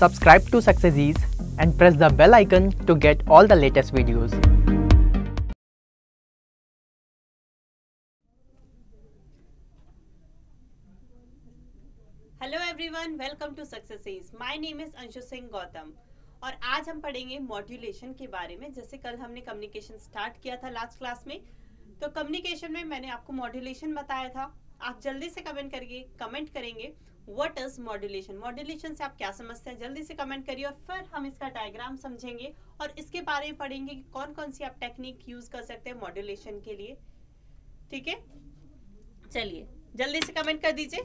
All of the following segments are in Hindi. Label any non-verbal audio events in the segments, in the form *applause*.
subscribe to Successes and press the bell icon to get all the latest videos. Hello everyone welcome to success my name is Anshu Singh Gautam और आज हम पढ़ेंगे मॉड्यूलेशन के बारे में जैसे कल हमने कम्युनिकेशन स्टार्ट किया था लास्ट क्लास में तो कम्युनिकेशन में मैंने आपको मॉड्यूलेशन बताया था आप जल्दी से कमेंट करिए कमेंट करेंगे वट इज मॉड्यूलेशन मॉड्यूलेशन से आप क्या समझते हैं जल्दी से कमेंट करिए और फिर हम इसका डायग्राम समझेंगे और इसके बारे में पढ़ेंगे कि कौन कौन सी आप टेक्निक यूज कर सकते हैं मॉड्यूलेशन के लिए ठीक है चलिए जल्दी से कमेंट कर दीजिए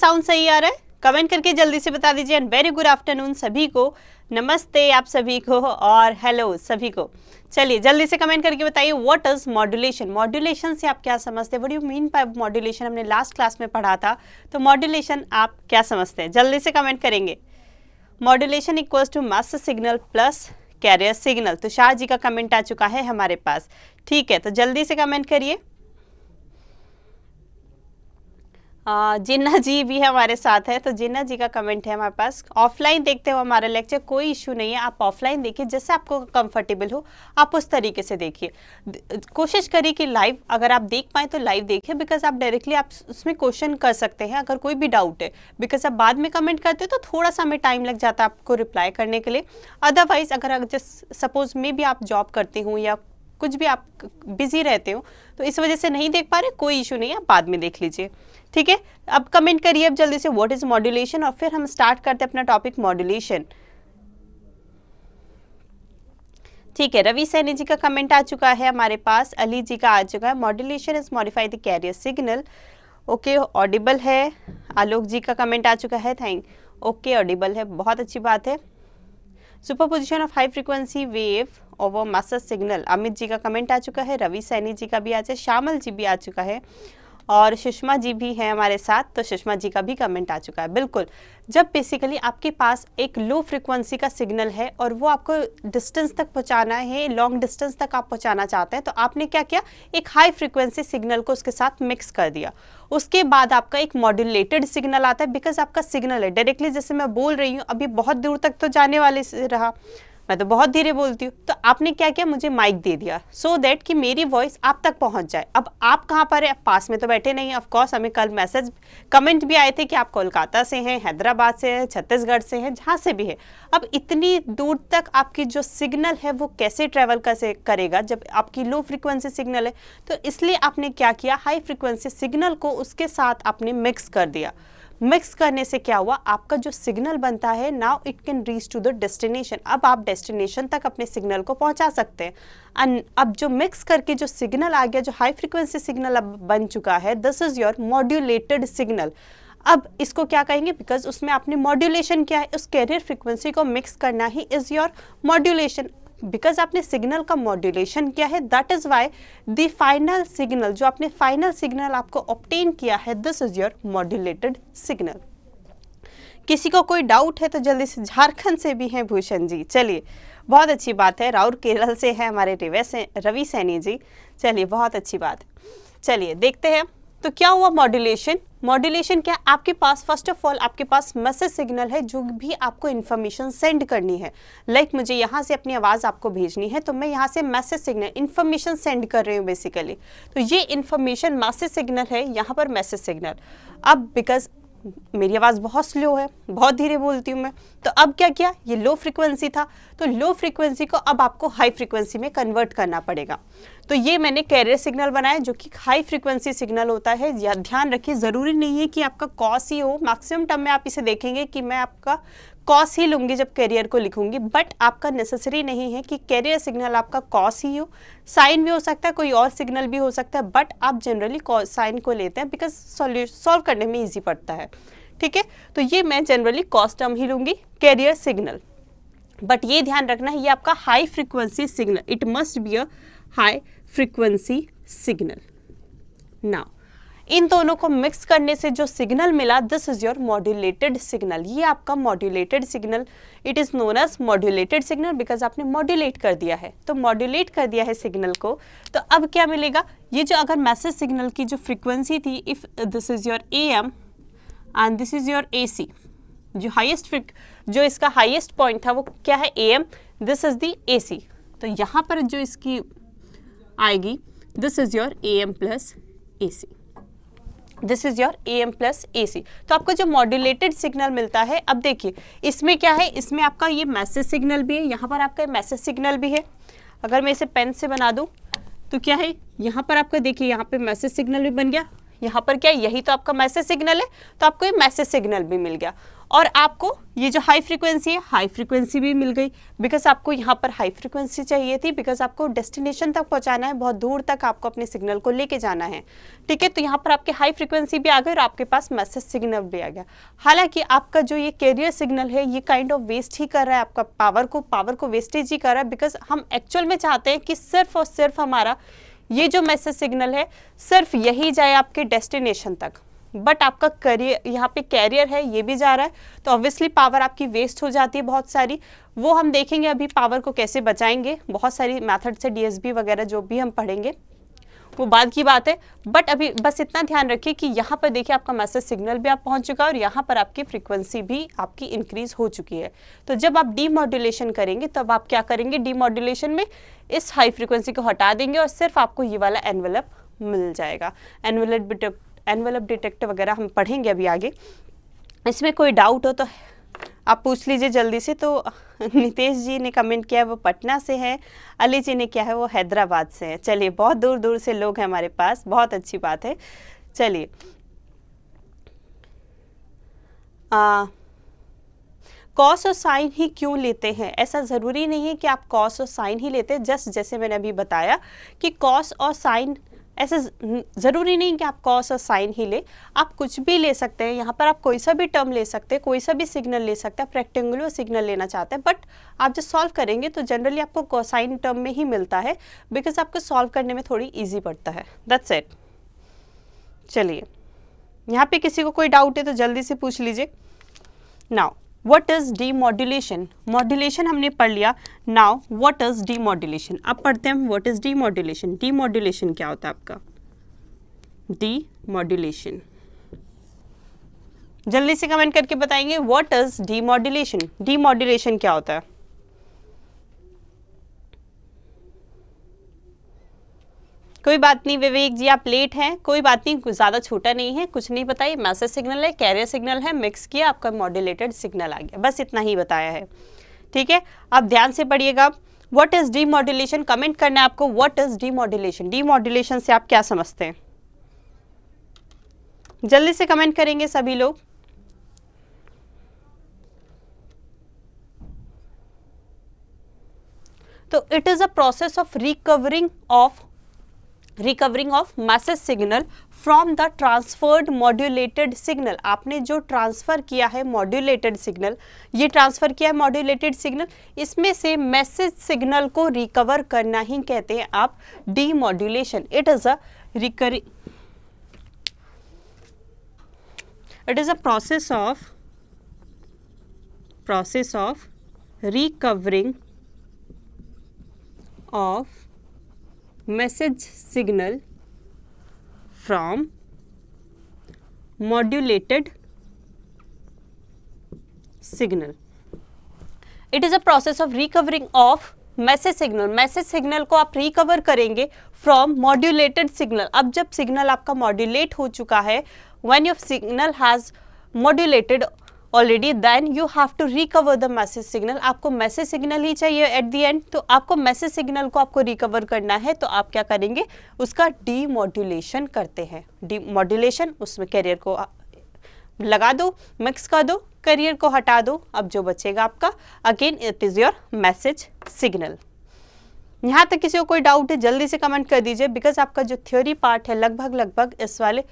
साउंड सही आ रहा है कमेंट करके जल्दी से बता दीजिए एंड वेरी गुड आफ्टरनून सभी को नमस्ते आप सभी को और हेलो सभी को चलिए जल्दी से कमेंट करके बताइए व्हाट इज मॉड्यूलेशन मॉड्यूलेशन से आप क्या समझते हैं what you mean by modulation हमने लास्ट क्लास में पढ़ा था तो मॉड्यूलेशन आप क्या समझते हैं जल्दी से कमेंट करेंगे modulation equals to master signal plus carrier signal तो शाह जी का कमेंट आ चुका है हमारे पास ठीक है तो जल्दी से कमेंट करिए जिन्ना जी भी हमारे साथ है तो जिन्ना जी का कमेंट है हमारे पास ऑफलाइन देखते हो हमारा लेक्चर कोई इशू नहीं है आप ऑफलाइन देखिए जैसे आपको कंफर्टेबल हो आप उस तरीके से देखिए कोशिश करिए कि लाइव अगर आप देख पाए तो लाइव देखिए बिकॉज आप डायरेक्टली आप उसमें क्वेश्चन कर सकते हैं अगर कोई भी डाउट है बिकॉज आप बाद में कमेंट करते हो तो थोड़ा सा हमें टाइम लग जाता है आपको रिप्लाई करने के लिए अदरवाइज़ अगर जस्ट सपोज मे भी आप जॉब करती हूँ या कुछ भी आप बिजी रहते हो तो इस वजह से नहीं देख पा रहे कोई इशू नहीं है बाद में देख लीजिए ठीक है अब कमेंट करिए अब जल्दी से व्हाट इज मॉड्यूलेशन और फिर हम स्टार्ट करते हैं अपना टॉपिक मॉड्यूलेशन ठीक है रवि सैनी जी का कमेंट आ चुका है हमारे पास अली जी का आ चुका है modulation is modified the carrier signal okay audible है आलोक जी का कमेंट आ चुका है थैंक ओके ऑडिबल है बहुत अच्छी बात है superposition of high frequency wave over master signal Amit ji का कमेंट आ चुका है रवि सैनी जी का भी आ चुका है श्यामल जी भी आ चुका है और सुषमा जी भी हैं हमारे साथ तो सुषमा जी का भी कमेंट आ चुका है बिल्कुल जब बेसिकली आपके पास एक लो फ्रिक्वेंसी का सिग्नल है और वो आपको डिस्टेंस तक पहुंचाना है लॉन्ग डिस्टेंस तक आप पहुंचाना चाहते हैं तो आपने क्या किया एक हाई फ्रिक्वेंसी सिग्नल को उसके साथ मिक्स कर दिया उसके बाद आपका एक मॉड्यूलेटेड सिग्नल आता है बिकॉज आपका सिग्नल है डायरेक्टली जैसे मैं बोल रही हूँ अभी बहुत दूर तक तो जाने वाले रहा मैं तो बहुत धीरे बोलती हूँ तो आपने क्या किया मुझे माइक दे दिया सो so दैट कि मेरी वॉइस आप तक पहुँच जाए अब आप कहाँ पर है पास में तो बैठे नहीं ऑफकोर्स हमें कल मैसेज कमेंट भी आए थे कि आप कोलकाता से हैं हैदराबाद से हैं छत्तीसगढ़ से हैं जहाँ से भी है अब इतनी दूर तक आपकी जो सिग्नल है वो कैसे ट्रैवल कैसे करेगा जब आपकी लो फ्रिक्वेंसी सिग्नल है तो इसलिए आपने क्या किया हाई फ्रिक्वेंसी सिग्नल को उसके साथ आपने मिक्स कर दिया मिक्स करने से क्या हुआ आपका जो सिग्नल बनता है now it can reach to the destination अब आप डेस्टिनेशन तक अपने सिग्नल को पहुंचा सकते हैं अब जो मिक्स करके जो सिग्नल आ गया जो हाई फ्रिक्वेंसी सिग्नल अब बन चुका है this is your modulated signal अब इसको क्या कहेंगे बिकॉज उसमें आपने मॉड्यूलेशन किया है उस कैरियर फ्रिक्वेंसी को मिक्स करना ही इज़ योर मॉड्यूलेशन बिकॉज आपने सिग्नल का मॉड्यूलेशन किया है that is why the final signal जो आपने फाइनल सिग्नल आपको ऑप्टेन किया है this is your modulated signal किसी को कोई डाउट है तो जल्दी से झारखंड से भी हैं भूषण जी चलिए बहुत अच्छी बात है राउर केरल से है हमारे रिवे से रवि सैनी जी चलिए बहुत अच्छी बात चलिए देखते हैं तो क्या हुआ मॉड्यूलेशन मॉड्यूलेशन क्या आपके पास फर्स्ट ऑफ ऑल आपके पास मैसेज सिग्नल है जो भी आपको इन्फॉर्मेशन सेंड करनी है लाइक like मुझे यहाँ से अपनी आवाज़ आपको भेजनी है तो मैं यहाँ से मैसेज सिग्नल इन्फॉर्मेशन सेंड कर रही हूँ बेसिकली तो ये इन्फॉर्मेशन मैसेज सिग्नल है यहाँ पर मैसेज सिग्नल अब बिकॉज मेरी आवाज़ बहुत स्लो है बहुत धीरे बोलती हूँ मैं तो अब क्या किया ये लो फ्रिक्वेंसी था तो लो फ्रिक्वेंसी को अब आपको हाई फ्रिक्वेंसी में कन्वर्ट करना पड़ेगा तो ये मैंने कैरियर सिग्नल बनाया जो कि हाई फ्रिक्वेंसी सिग्नल होता है या ध्यान रखिए ज़रूरी नहीं है कि आपका कॉस ही हो मैक्सिमम टर्म में आप इसे देखेंगे कि मैं आपका कॉस ही लूँगी जब कैरियर को लिखूंगी बट आपका नेसेसरी नहीं है कि कैरियर सिग्नल आपका कॉस ही हो साइन भी हो सकता है कोई और सिग्नल भी हो सकता है बट आप जनरली साइन को लेते हैं बिकॉज सॉल्व करने में ईजी पड़ता है ठीक है तो ये मैं जनरली कॉस टर्म ही लूँगी कैरियर सिग्नल बट ये ध्यान रखना है ये आपका high frequency signal it must be a high frequency signal now इन दोनों को मिक्स करने से जो सिग्नल मिला this is your modulated signal ये आपका modulated signal it is known as modulated signal because आपने मॉड्यूलेट कर दिया है तो मॉड्यूलेट कर दिया है सिग्नल को तो अब क्या मिलेगा ये जो अगर मैसेज सिग्नल की जो फ्रिक्वेंसी थी if this is your A M and this is your A C जो हाइएस्ट जो इसका हाइएस्ट पॉइंट था वो क्या है A M this is the A C तो यहाँ पर जो इसकी आएगी this is your A M plus A C this is your A M plus A C तो आपको जो मॉड्यूलेटेड सिग्नल मिलता है अब देखिए इसमें क्या है इसमें आपका ये मैसेज सिग्नल भी है यहाँ पर आपका मैसेज सिग्नल भी है अगर मैं इसे पेन से बना दूँ तो क्या है यहाँ पर आपका देखिए यहाँ पे मैसेज सिग्नल भी बन गया यहाँ पर क्या यही तो आपका मैसेज सिग्नल है तो आपको ये मैसेज सिग्नल भी मिल गया और आपको ये जो हाई फ्रीक्वेंसी है हाई फ्रीक्वेंसी भी मिल गई बिकॉज आपको यहाँ पर हाई फ्रीक्वेंसी चाहिए थी बिकॉज आपको डेस्टिनेशन तक पहुँचाना है बहुत दूर तक आपको अपने सिग्नल को लेके जाना है ठीक है तो यहाँ पर आपके हाई फ्रीक्वेंसी भी आ गई और आपके पास मैसेज सिग्नल भी आ गया हालांकि आपका जो ये कैरियर सिग्नल है ये काइंड ऑफ वेस्ट ही कर रहा है आपका पावर को पावर को वेस्टेज ही कर रहा है बिकॉज हम एक्चुअल में चाहते हैं कि सिर्फ और सिर्फ हमारा ये जो मैसेज सिग्नल है सिर्फ यही जाए आपके डेस्टिनेशन तक बट आपका करियर यहाँ पे कैरियर है ये भी जा रहा है तो ऑब्वियसली पावर आपकी वेस्ट हो जाती है बहुत सारी वो हम देखेंगे अभी पावर को कैसे बचाएंगे बहुत सारी मैथड से डी वगैरह जो भी हम पढ़ेंगे वो बाद की बात है बट अभी बस इतना ध्यान रखिए कि यहाँ पर देखिए आपका मैसेज सिग्नल भी आप पहुँच चुका है और यहाँ पर आपकी फ्रीक्वेंसी भी आपकी इंक्रीज हो चुकी है तो जब आप डीमोड्यूलेशन करेंगे तब आप क्या करेंगे डीमोड्यूलेशन में इस हाई फ्रिक्वेंसी को हटा देंगे और सिर्फ आपको ये वाला एनवेलप मिल जाएगा एनवेलप एनवेलप डिटेक्टर वगैरह हम पढ़ेंगे अभी आगे इसमें कोई डाउट हो तो आप पूछ लीजिए जल्दी से तो नितेश जी ने कमेंट किया है वो पटना से है अली जी ने किया है वो हैदराबाद से है चलिए बहुत दूर दूर से लोग हैं हमारे पास बहुत अच्छी बात है चलिए कॉस और साइन ही क्यों लेते हैं ऐसा ज़रूरी नहीं है कि आप कॉस और साइन ही लेते हैं जस्ट जैसे मैंने अभी बताया कि कॉस और साइन ऐसे ज़रूरी नहीं कि आप कॉस और साइन ही ले आप कुछ भी ले सकते हैं यहाँ पर आप कोई सा भी टर्म ले सकते हैं कोई सा भी सिग्नल ले सकते हैं आप रेक्टेंगुलर सिग्नल लेना चाहते हैं बट आप जब सॉल्व करेंगे तो जनरली आपको कोसाइन टर्म में ही मिलता है बिकॉज आपको सॉल्व करने में थोड़ी ईजी पड़ता है दैट्स सेट चलिए यहाँ पे किसी को कोई डाउट है तो जल्दी से पूछ लीजिए now what is demodulation modulation हमने पढ़ लिया now what is demodulation अब पढ़ते हैं हम what is demodulation demodulation क्या होता है आपका डी मॉड्यूलेशन जल्दी से कमेंट करके बताएंगे व्हाट इज डीमोड्यूलेशन डीमोड्यूलेशन क्या होता है कोई बात नहीं विवेक जी आप लेट हैं कोई बात नहीं ज़्यादा छोटा नहीं है कुछ नहीं बताइए मैसेज सिग्नल है कैरियर सिग्नल है मिक्स किया आपका मॉड्यूलेटेड सिग्नल आ गया बस इतना ही बताया है ठीक है आप ध्यान से पढ़िएगा what is demodulation comment करना है आपको what is demodulation demodulation से आप क्या समझते हैं जल्दी से कमेंट करेंगे सभी लोग तो it is a process of recovering of recovering of message signal from the transferred modulated signal आपने जो ट्रांसफ़र किया है मॉड्यूलेटेड सिग्नल ये ट्रांसफ़र किया है मॉड्यूलेटेड सिग्नल इसमें से मैसेज सिग्नल को रिकवर करना ही कहते हैं आप demodulation it is a recurring it is a process of process of recovering of message signal from modulated signal it is a process of recovering of message signal message signal को आप रिकवर करेंगे फ्रॉम मॉड्यूलेटेड सिग्नल अब जब सिग्नल आपका मॉड्यूलेट हो चुका है when your signal has modulated already then you have to recover the message signal आपको मैसेज सिग्नल ही चाहिए एट द एंड तो आपको मैसेज सिग्नल को आपको रिकवर करना है तो आप क्या करेंगे उसका डीमोड्यूलेशन करते हैं डी मॉड्यूलेशन उसमें कैरियर को लगा दो मिक्स कर दो करियर को हटा दो अब जो बचेगा आपका again it is your message signal यहाँ तक किसी को कोई डाउट है जल्दी से कमेंट कर दीजिए बिकॉज आपका जो थ्योरी पार्ट है लगभग लगभग इस वाले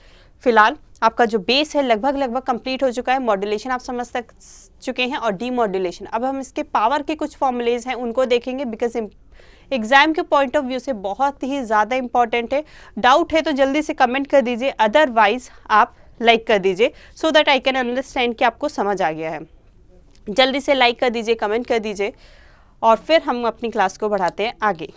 फिलहाल आपका जो बेस है लगभग लगभग कंप्लीट हो चुका है मॉड्यूलेशन आप समझ सक चुके हैं और डी मॉड्यूलेशन अब हम इसके पावर के कुछ फॉर्मूलेज हैं उनको देखेंगे बिकॉज एग्जाम के पॉइंट ऑफ व्यू से बहुत ही ज़्यादा इंपॉर्टेंट है डाउट है तो जल्दी से कमेंट कर दीजिए अदरवाइज आप लाइक like कर दीजिए so that I can understand कि आपको समझ आ गया है जल्दी से लाइक like कर दीजिए कमेंट कर दीजिए और फिर हम अपनी क्लास को बढ़ाते हैं आगे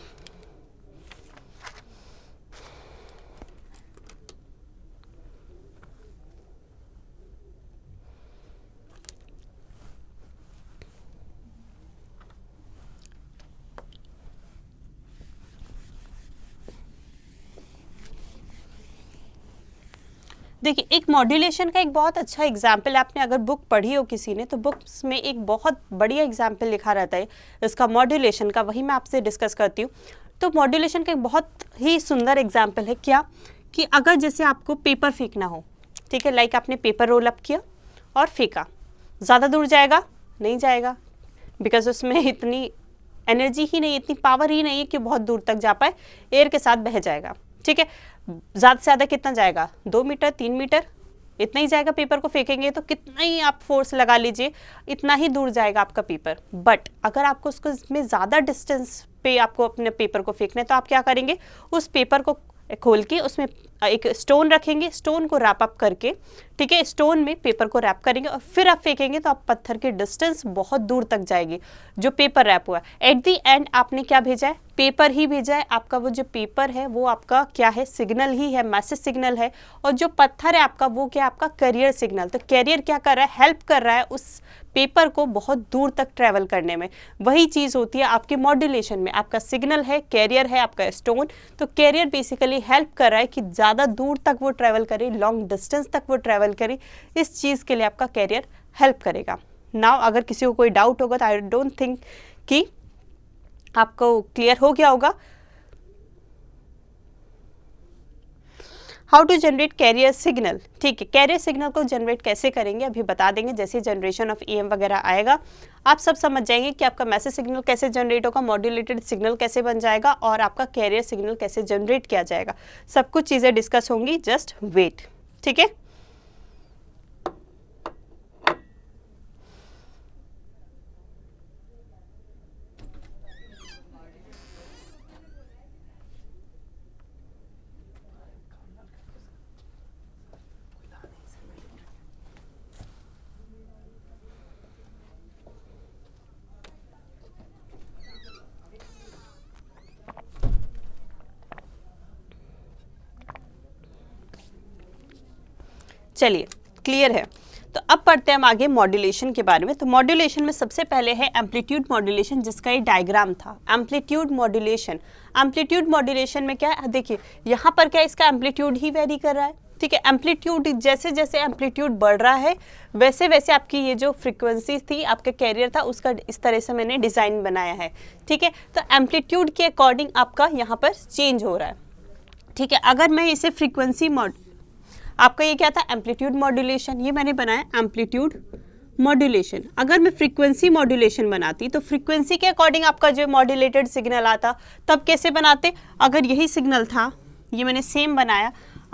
देखिए एक मॉड्यूलेशन का एक बहुत अच्छा एग्जाम्पल आपने अगर बुक पढ़ी हो किसी ने तो बुक्स में एक बहुत बढ़िया एग्जाम्पल लिखा रहता है इसका मॉड्यूलेशन का वही मैं आपसे डिस्कस करती हूँ तो मॉड्यूलेशन का एक बहुत ही सुंदर एग्जाम्पल है क्या कि अगर जैसे आपको पेपर फेंकना हो ठीक है लाइक आपने पेपर रोल अप किया और फेंका ज़्यादा दूर जाएगा नहीं जाएगा बिकॉज उसमें इतनी एनर्जी ही नहीं इतनी पावर ही नहीं है कि बहुत दूर तक जा पाए एयर के साथ बह जाएगा ठीक है ज़्यादा से ज़्यादा कितना जाएगा दो मीटर तीन मीटर इतना ही जाएगा पेपर को फेंकेंगे तो कितना ही आप फोर्स लगा लीजिए इतना ही दूर जाएगा आपका पेपर बट अगर आपको उसको इसमें ज़्यादा डिस्टेंस पे आपको अपने पेपर को फेंकना है तो आप क्या करेंगे उस पेपर को खोल के उसमें एक स्टोन रखेंगे स्टोन को रैप अप करके ठीक है स्टोन में पेपर को रैप करेंगे और फिर आप फेंकेंगे तो आप पत्थर की डिस्टेंस बहुत दूर तक जाएगी जो पेपर रैप हुआ एट दी एंड आपने क्या भेजा है पेपर ही भेजा है आपका वो जो पेपर है वो आपका क्या है सिग्नल ही है मैसेज सिग्नल है और जो पत्थर है आपका वो क्या आपका करियर सिग्नल तो कैरियर क्या कर रहा है हेल्प कर रहा है उस पेपर को बहुत दूर तक ट्रैवल करने में वही चीज़ होती है आपके मॉड्यूलेशन में आपका सिग्नल है कैरियर है आपका स्टोन तो कैरियर बेसिकली हेल्प कर रहा है कि ज़्यादा ज़्यादा दूर तक वो ट्रैवल करे लॉन्ग डिस्टेंस तक वो ट्रैवल करे इस चीज़ के लिए आपका कैरियर हेल्प करेगा नाव अगर किसी को कोई डाउट होगा तो आई डोंट थिंक कि आपको क्लियर हो गया होगा how to generate carrier signal ठीक है कैरियर सिग्नल को जनरेट कैसे करेंगे अभी बता देंगे जैसे जनरेशन ऑफ ई वगैरह आएगा आप सब समझ जाएंगे कि आपका मैसेज सिग्नल कैसे जनरेट होगा मॉड्यूलेटेड सिग्नल कैसे बन जाएगा और आपका कैरियर सिग्नल कैसे जनरेट किया जाएगा सब कुछ चीज़ें डिस्कस होंगी जस्ट वेट ठीक है चलिए क्लियर है तो अब पढ़ते हैं हम आगे मॉड्यूलेशन के बारे में तो मॉड्यूलेशन में सबसे पहले है एम्पलीट्यूड मॉड्यूलेशन जिसका ये डायग्राम था एम्पलीट्यूड मॉड्यूलेशन एम्पलीट्यूड मॉड्यूलेशन में क्या है देखिए यहाँ पर क्या इसका एम्पलीट्यूड ही वेरी कर रहा है ठीक है एम्पलीट्यूड जैसे जैसे एम्पलीट्यूड बढ़ रहा है वैसे वैसे आपकी ये जो फ्रिक्वेंसी थी आपका कैरियर था उसका इस तरह से मैंने डिज़ाइन बनाया है ठीक है तो एम्पलीट्यूड के अकॉर्डिंग आपका यहाँ पर चेंज हो रहा है ठीक है अगर मैं इसे फ्रिक्वेंसी मॉड आपका ये क्या था एम्पलीट्यूड मॉड्यूलेशन ये मैंने बनाया एम्पलीट्यूड मॉड्यूलेशन अगर मैं फ्रीक्वेंसी मॉड्यूलेशन बनाती तो फ्रीक्वेंसी के अकॉर्डिंग आपका जो मॉड्यूलेटेड सिग्नल आता तब कैसे बनाते अगर यही सिग्नल था ये मैंने सेम बनाया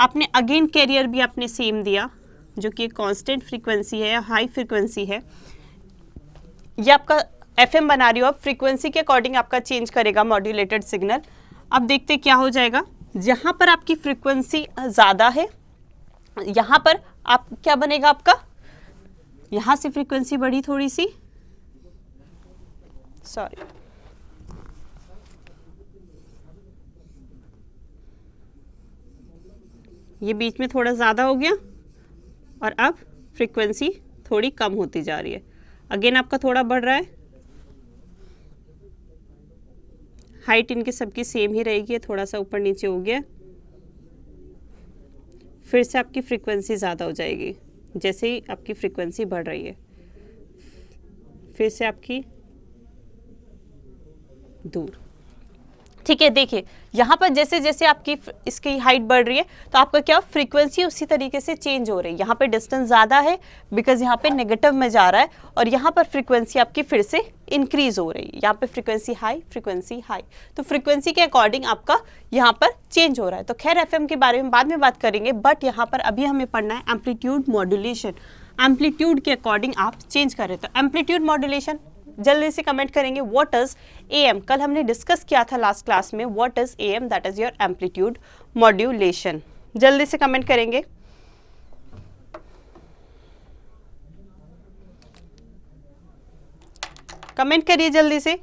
आपने अगेन कैरियर भी आपने सेम दिया जो कि कांस्टेंट फ्रीक्वेंसी है या हाई फ्रीक्वेंसी है ये आपका एफएम बना रही हो आप फ्रीक्वेंसी के अकॉर्डिंग आपका चेंज करेगा मॉड्यूलेटेड सिग्नल अब देखते क्या हो जाएगा जहाँ पर आपकी फ्रीक्वेंसी ज़्यादा है यहां पर आप क्या बनेगा आपका यहां से फ्रीक्वेंसी बढ़ी थोड़ी सी सॉरी ये बीच में थोड़ा ज़्यादा हो गया और अब फ्रीक्वेंसी थोड़ी कम होती जा रही है अगेन आपका थोड़ा बढ़ रहा है हाइट इनके सबकी सेम ही रहेगी थोड़ा सा ऊपर नीचे हो गया फिर से आपकी फ्रीक्वेंसी ज़्यादा हो जाएगी जैसे ही आपकी फ्रीक्वेंसी बढ़ रही है फिर से आपकी दूर ठीक है देखिए यहाँ पर जैसे जैसे आपकी इसकी हाइट बढ़ रही है तो आपका क्या फ्रीक्वेंसी उसी तरीके से चेंज हो रही है यहाँ पर डिस्टेंस ज़्यादा है बिकॉज यहाँ पे नेगेटिव में जा रहा है और यहाँ पर फ्रीक्वेंसी आपकी फिर से इंक्रीज़ हो रही है यहाँ पे फ्रीक्वेंसी हाई फ्रीक्वेंसी हाई तो फ्रीक्वेंसी के अकॉर्डिंग आपका यहाँ पर चेंज हो रहा है तो खैर एफ के बारे में बाद में बात करेंगे बट यहाँ पर अभी हमें पढ़ना है एम्पलीट्यूड मॉड्यूलेशन एम्पलीट्यूड के अकॉर्डिंग आप चेंज कर रहे हो तो एम्पलीट्यूड मॉड्यूलेशन जल्दी से कमेंट करेंगे व्हाट इज एम कल हमने डिस्कस किया था लास्ट क्लास में what is M that is your amplitude modulation जल्दी से कमेंट करेंगे कमेंट करिए जल्दी से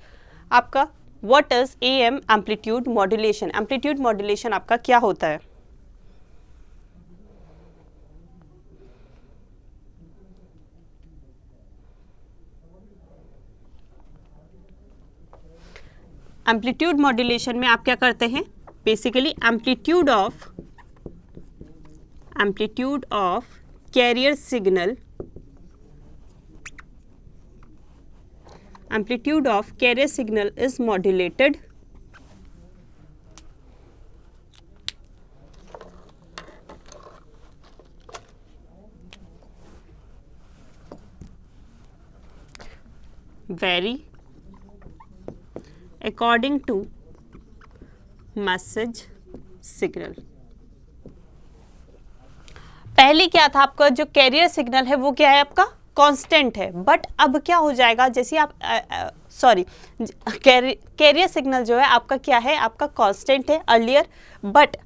आपका what is M amplitude modulation amplitude modulation आपका क्या होता है एम्पलीट्यूड मॉड्यूलेशन में आप क्या करते हैं basically amplitude of amplitude of carrier signal amplitude of carrier signal is modulated vary according to message signal पहले क्या था आपका जो कैरियर सिग्नल है वो क्या है आपका कांस्टेंट है बट अब क्या हो जाएगा जैसे आप सॉरी कैरियर सिग्नल जो है आपका क्या है आपका कांस्टेंट है अर्लियर बट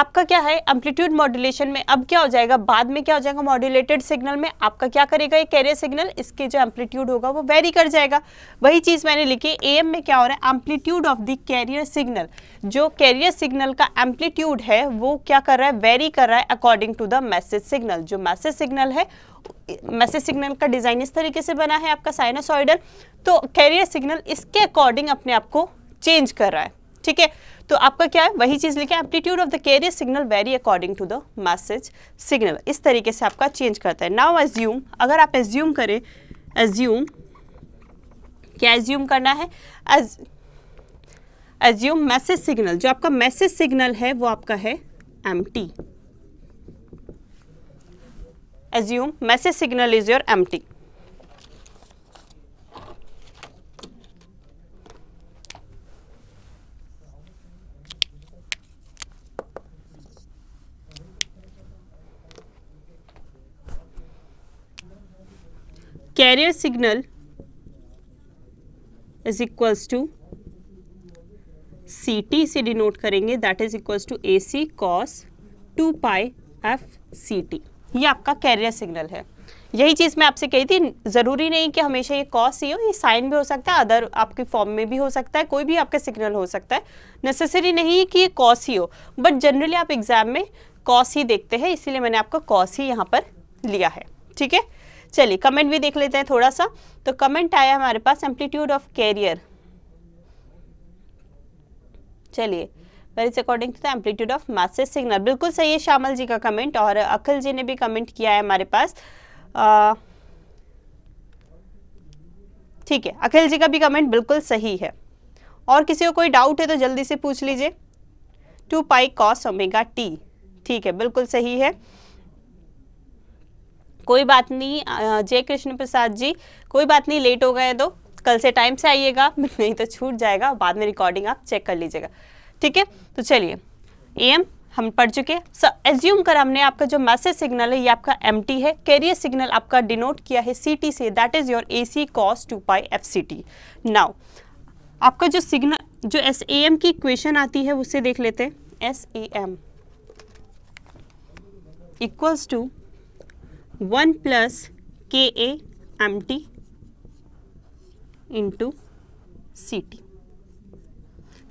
आपका क्या है एम्पलीट्यूड मॉड्यूलेशन में अब क्या हो जाएगा बाद में क्या हो जाएगा मॉड्यूलेटेड सिग्नल में आपका क्या करेगा ये कैरियर सिग्नल इसके जो एम्पलीट्यूड होगा वो वेरी कर जाएगा वही चीज़ मैंने लिखी ए एम में क्या हो रहा है amplitude of the carrier signal जो कैरियर सिग्नल का एम्पलीट्यूड है वो क्या कर रहा है वेरी कर रहा है according to the message signal जो मैसेज सिग्नल है मैसेज सिग्नल का डिज़ाइन इस तरीके से बना है आपका साइनसॉइडल तो कैरियर सिग्नल इसके अकॉर्डिंग अपने आप को चेंज कर रहा है ठीक है तो आपका क्या है वही चीज़ लिखे amplitude of the carrier signal vary according to the message signal इस तरीके से आपका चेंज करता है नाउ एज्यूम अगर आप एज्यूम करें एज्यूम क्या एज्यूम करना है एज एज्यूम मैसेज सिग्नल जो आपका मैसेज सिग्नल है वो आपका है M T assume message signal is your M T carrier signal is equals to C T से डिनोट करेंगे that is equals to A C cos two pi F C ये आपका कैरियर सिग्नल है यही चीज़ मैं आपसे कही थी ज़रूरी नहीं कि हमेशा ये कॉस ही हो ये साइन भी हो सकता है अदर आपके फॉर्म में भी हो सकता है कोई भी आपका सिग्नल हो सकता है नेसेसरी नहीं है कि ये कॉस ही हो बट जनरली आप एग्ज़ाम में कॉस ही देखते हैं इसीलिए मैंने आपका कॉस ही यहाँ पर लिया है ठीक है चलिए कमेंट भी देख लेते हैं थोड़ा सा तो कमेंट आया हमारे पास एम्पलीट्यूड ऑफ कैरियर चलिए vary according to the amplitude of message signal बिल्कुल सही है श्यामल जी का कमेंट और अखिल जी ने भी कमेंट किया है हमारे पास ठीक है अखिल जी का भी कमेंट बिल्कुल सही है और किसी को कोई डाउट है तो जल्दी से पूछ लीजिए two pi cos omega T ठीक है बिल्कुल सही है कोई बात नहीं जय कृष्ण प्रसाद जी कोई बात नहीं लेट हो गए तो कल से टाइम से आइएगा *laughs* नहीं तो छूट जाएगा बाद में रिकॉर्डिंग आप चेक कर लीजिएगा ठीक है तो चलिए एम हम पढ़ चुके सर एज्यूम कर हमने आपका जो मैसेज सिग्नल है ये आपका एम है कैरियर सिग्नल आपका डिनोट किया है सी टी से that is your A C cos two pi F C T now आपका जो सिग्नल जो एस ए एम की इक्वेशन आती है उससे देख लेते हैं S A M equals to one plus K A M T into C T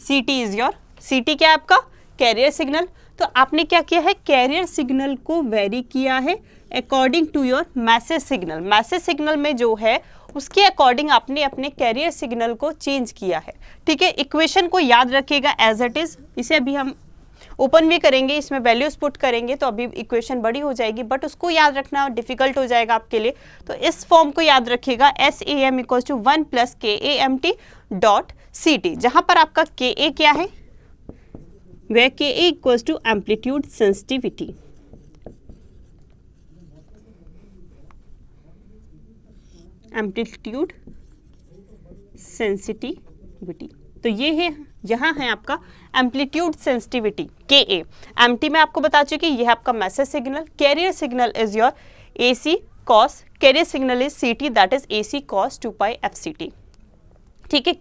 C T is your C T क्या आपका कैरियर सिग्नल तो आपने क्या किया है कैरियर सिग्नल को वेरी किया है according to your message signal message signal में जो है उसके अकॉर्डिंग आपने अपने कैरियर सिग्नल को चेंज किया है ठीक है इक्वेशन को याद रखिएगा एज इट इज़ इसे अभी हम ओपन भी करेंगे इसमें वैल्यूज पुट करेंगे तो अभी इक्वेशन बड़ी हो जाएगी बट उसको याद रखना डिफिकल्ट हो जाएगा आपके लिए तो इस फॉर्म को याद रखिएगा S A M equal to one plus K A M T dot C T जहां पर आपका के ए क्या है वे K A to amplitude sensitivity amplitude sensitivity तो ये है यहाँ है आपका एम्पलीट्यूड सेंसिटिविटी के ए एम टी में आपको बता चुकी यह आपका message signal carrier signal is your A C cos carrier signal is C T that is A C cos two pi F C T ठीक है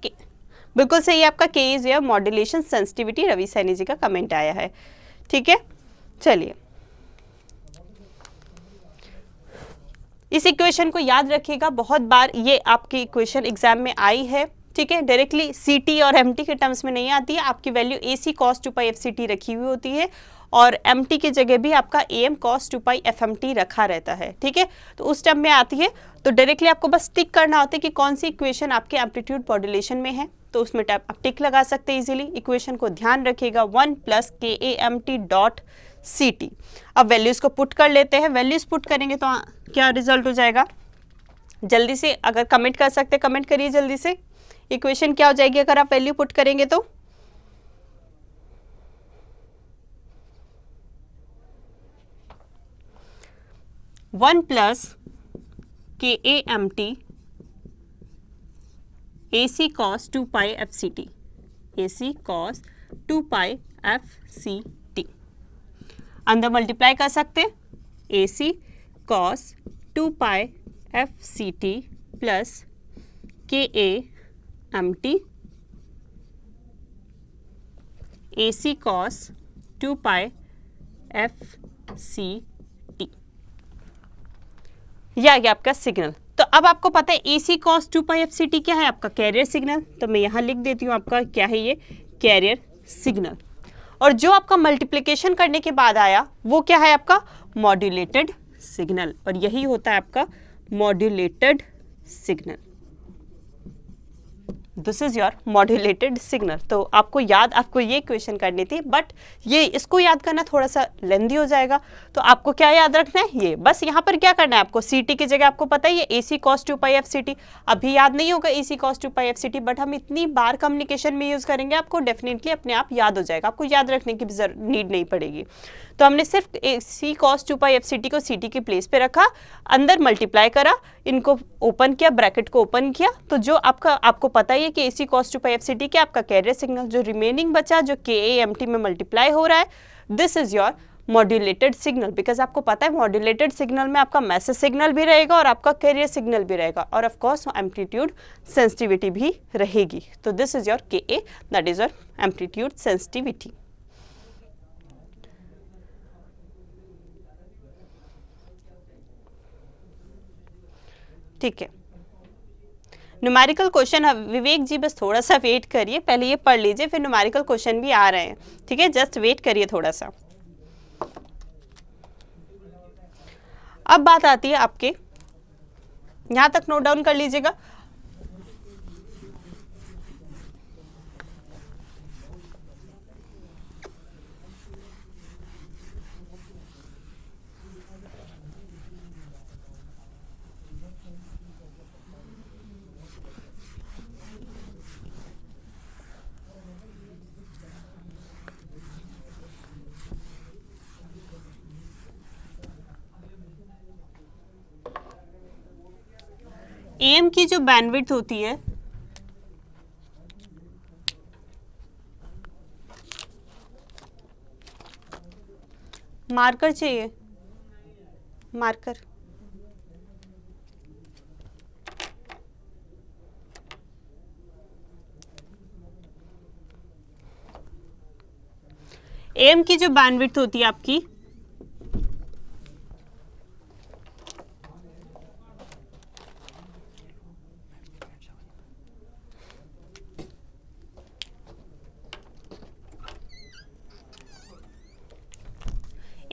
बिल्कुल सही आपका K is your modulation sensitivity Ravi Saini ji का कमेंट आया है ठीक है चलिए इस इक्वेशन को याद रखिएगा बहुत बार ये आपकी इक्वेशन एग्जाम में आई है ठीक है डायरेक्टली सी टी और एम टी के टर्म्स में नहीं आती है आपकी value A C cos two pi F C T रखी हुई होती है और एम टी की जगह भी आपका A M cos two pi F M T रखा रहता है ठीक है तो उस टर्म में आती है तो डायरेक्टली आपको बस टिक करना होता है कि कौन सी इक्वेशन आपके एम्पलीट्यूड मॉड्यूलेशन में है तो उसमें टाइप आप टिक लगा सकते हैं इजीली इक्वेशन को ध्यान रखिएगा one plus K A M T dot C T अब वैल्यूज़ को पुट कर लेते हैं वैल्यूज़ पुट करेंगे तो क्या रिजल्ट हो जाएगा जल्दी से अगर कमेंट कर सकते कमेंट करिए जल्दी से इक्वेशन क्या हो जाएगी अगर आप वैल्यू पुट करेंगे तो one plus K A M T A C cos two pi F C T A C cos two pi F C T अंदर मल्टीप्लाई कर सकते A C cos two pi F C T plus K A M T A C cos two pi F C T यह आ गया आपका सिग्नल तो अब आपको पता है A C cos two pi F C T क्या है आपका कैरियर सिग्नल तो मैं यहाँ लिख देती हूँ आपका क्या है ये कैरियर सिग्नल और जो आपका मल्टीप्लिकेशन करने के बाद आया वो क्या है आपका मॉड्यूलेटेड सिग्नल और यही होता है आपका modulated signal this is your modulated signal तो आपको याद आपको ये क्वेश्चन करनी थी बट ये इसको याद करना थोड़ा सा लेंदी हो जाएगा तो आपको क्या याद रखना है ये बस यहाँ पर क्या करना है आपको सी की जगह आपको पता ही है A C cos two pi F C T अभी याद नहीं होगा A C cos two pi F C T but हम इतनी बार कम्युनिकेशन में यूज़ करेंगे आपको डेफिनेटली अपने आप याद हो जाएगा आपको याद रखने की नीड नहीं पड़ेगी तो हमने सिर्फ A C cos two pi F C T को सी टी की प्लेस पे रखा अंदर मल्टीप्लाई करा इनको ओपन किया ब्रैकेट को ओपन किया तो जो आपका आपको पता ही है कि ए सी टू पाई एफ सी के आपका कैरियर सिग्नल जो रिमेनिंग बचा जो के ए एम टी में मल्टीप्लाई हो रहा है this is your modulated signal because आपको पता है मॉड्यूलेटेड सिग्नल में आपका मैसेज सिग्नल भी रहेगा और आपका कैरियर सिग्नल भी रहेगा और ऑफकोर्स एम्पलीट्यूड सेंसिटिविटी भी रहेगी तो this is your K A that is your amplitude sensitivity ठीक है न्यूमेरिकल क्वेश्चन हाँ, विवेक जी बस थोड़ा सा वेट करिए पहले ये पढ़ लीजिए फिर न्यूमेरिकल क्वेश्चन भी आ रहे हैं ठीक है जस्ट वेट करिए थोड़ा सा अब बात आती है आपके यहां तक नोट डाउन कर लीजिएगा एम की जो बैंडविड्थ होती है मार्कर चाहिए मार्कर एम की जो बैंडविड्थ होती है आपकी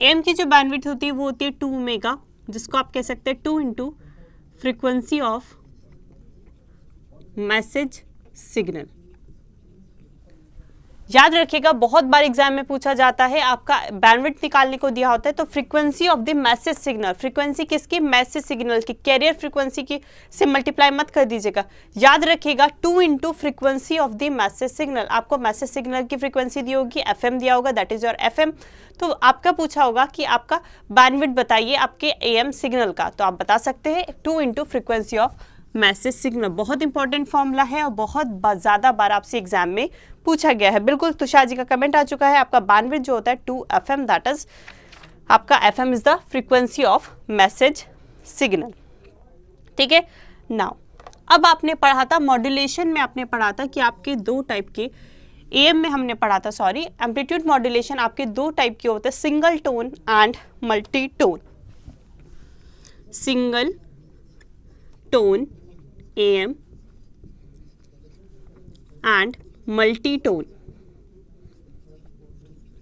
एम की जो बैंडविथ होती है वो होती है टू मेगा जिसको आप कह सकते हैं two into frequency of message signal याद रखिएगा बहुत बार एग्जाम में पूछा जाता है आपका बैंडविड्थ निकालने को दिया होता है तो frequency of the message signal frequency किसकी मैसेज सिग्नल की कैरियर फ्रीक्वेंसी की से मल्टीप्लाई मत कर दीजिएगा याद रखिएगा two into frequency of the message signal आपको मैसेज सिग्नल की फ्रीक्वेंसी दी होगी एफ दिया होगा दैट इज योर एफ तो आपका पूछा होगा कि आपका बैंडविड बताइए आपके ए सिग्नल का तो आप बता सकते हैं two into frequency of message signal बहुत इंपॉर्टेंट फॉर्मूला है और बहुत ज़्यादा बार आपसे एग्जाम में पूछा गया है बिल्कुल तुषार जी का कमेंट आ चुका है आपका बानवे जो होता है two F M that is आपका F M is the frequency of message signal ठीक है नाउ अब आपने पढ़ा था मॉड्यूलेशन में आपने पढ़ा था कि आपके दो टाइप के ए एम में हमने पढ़ा था सॉरी एम्पलीट्यूड मॉड्यूलेशन आपके दो टाइप के होते हैं single tone and multi tone single tone A M and multitone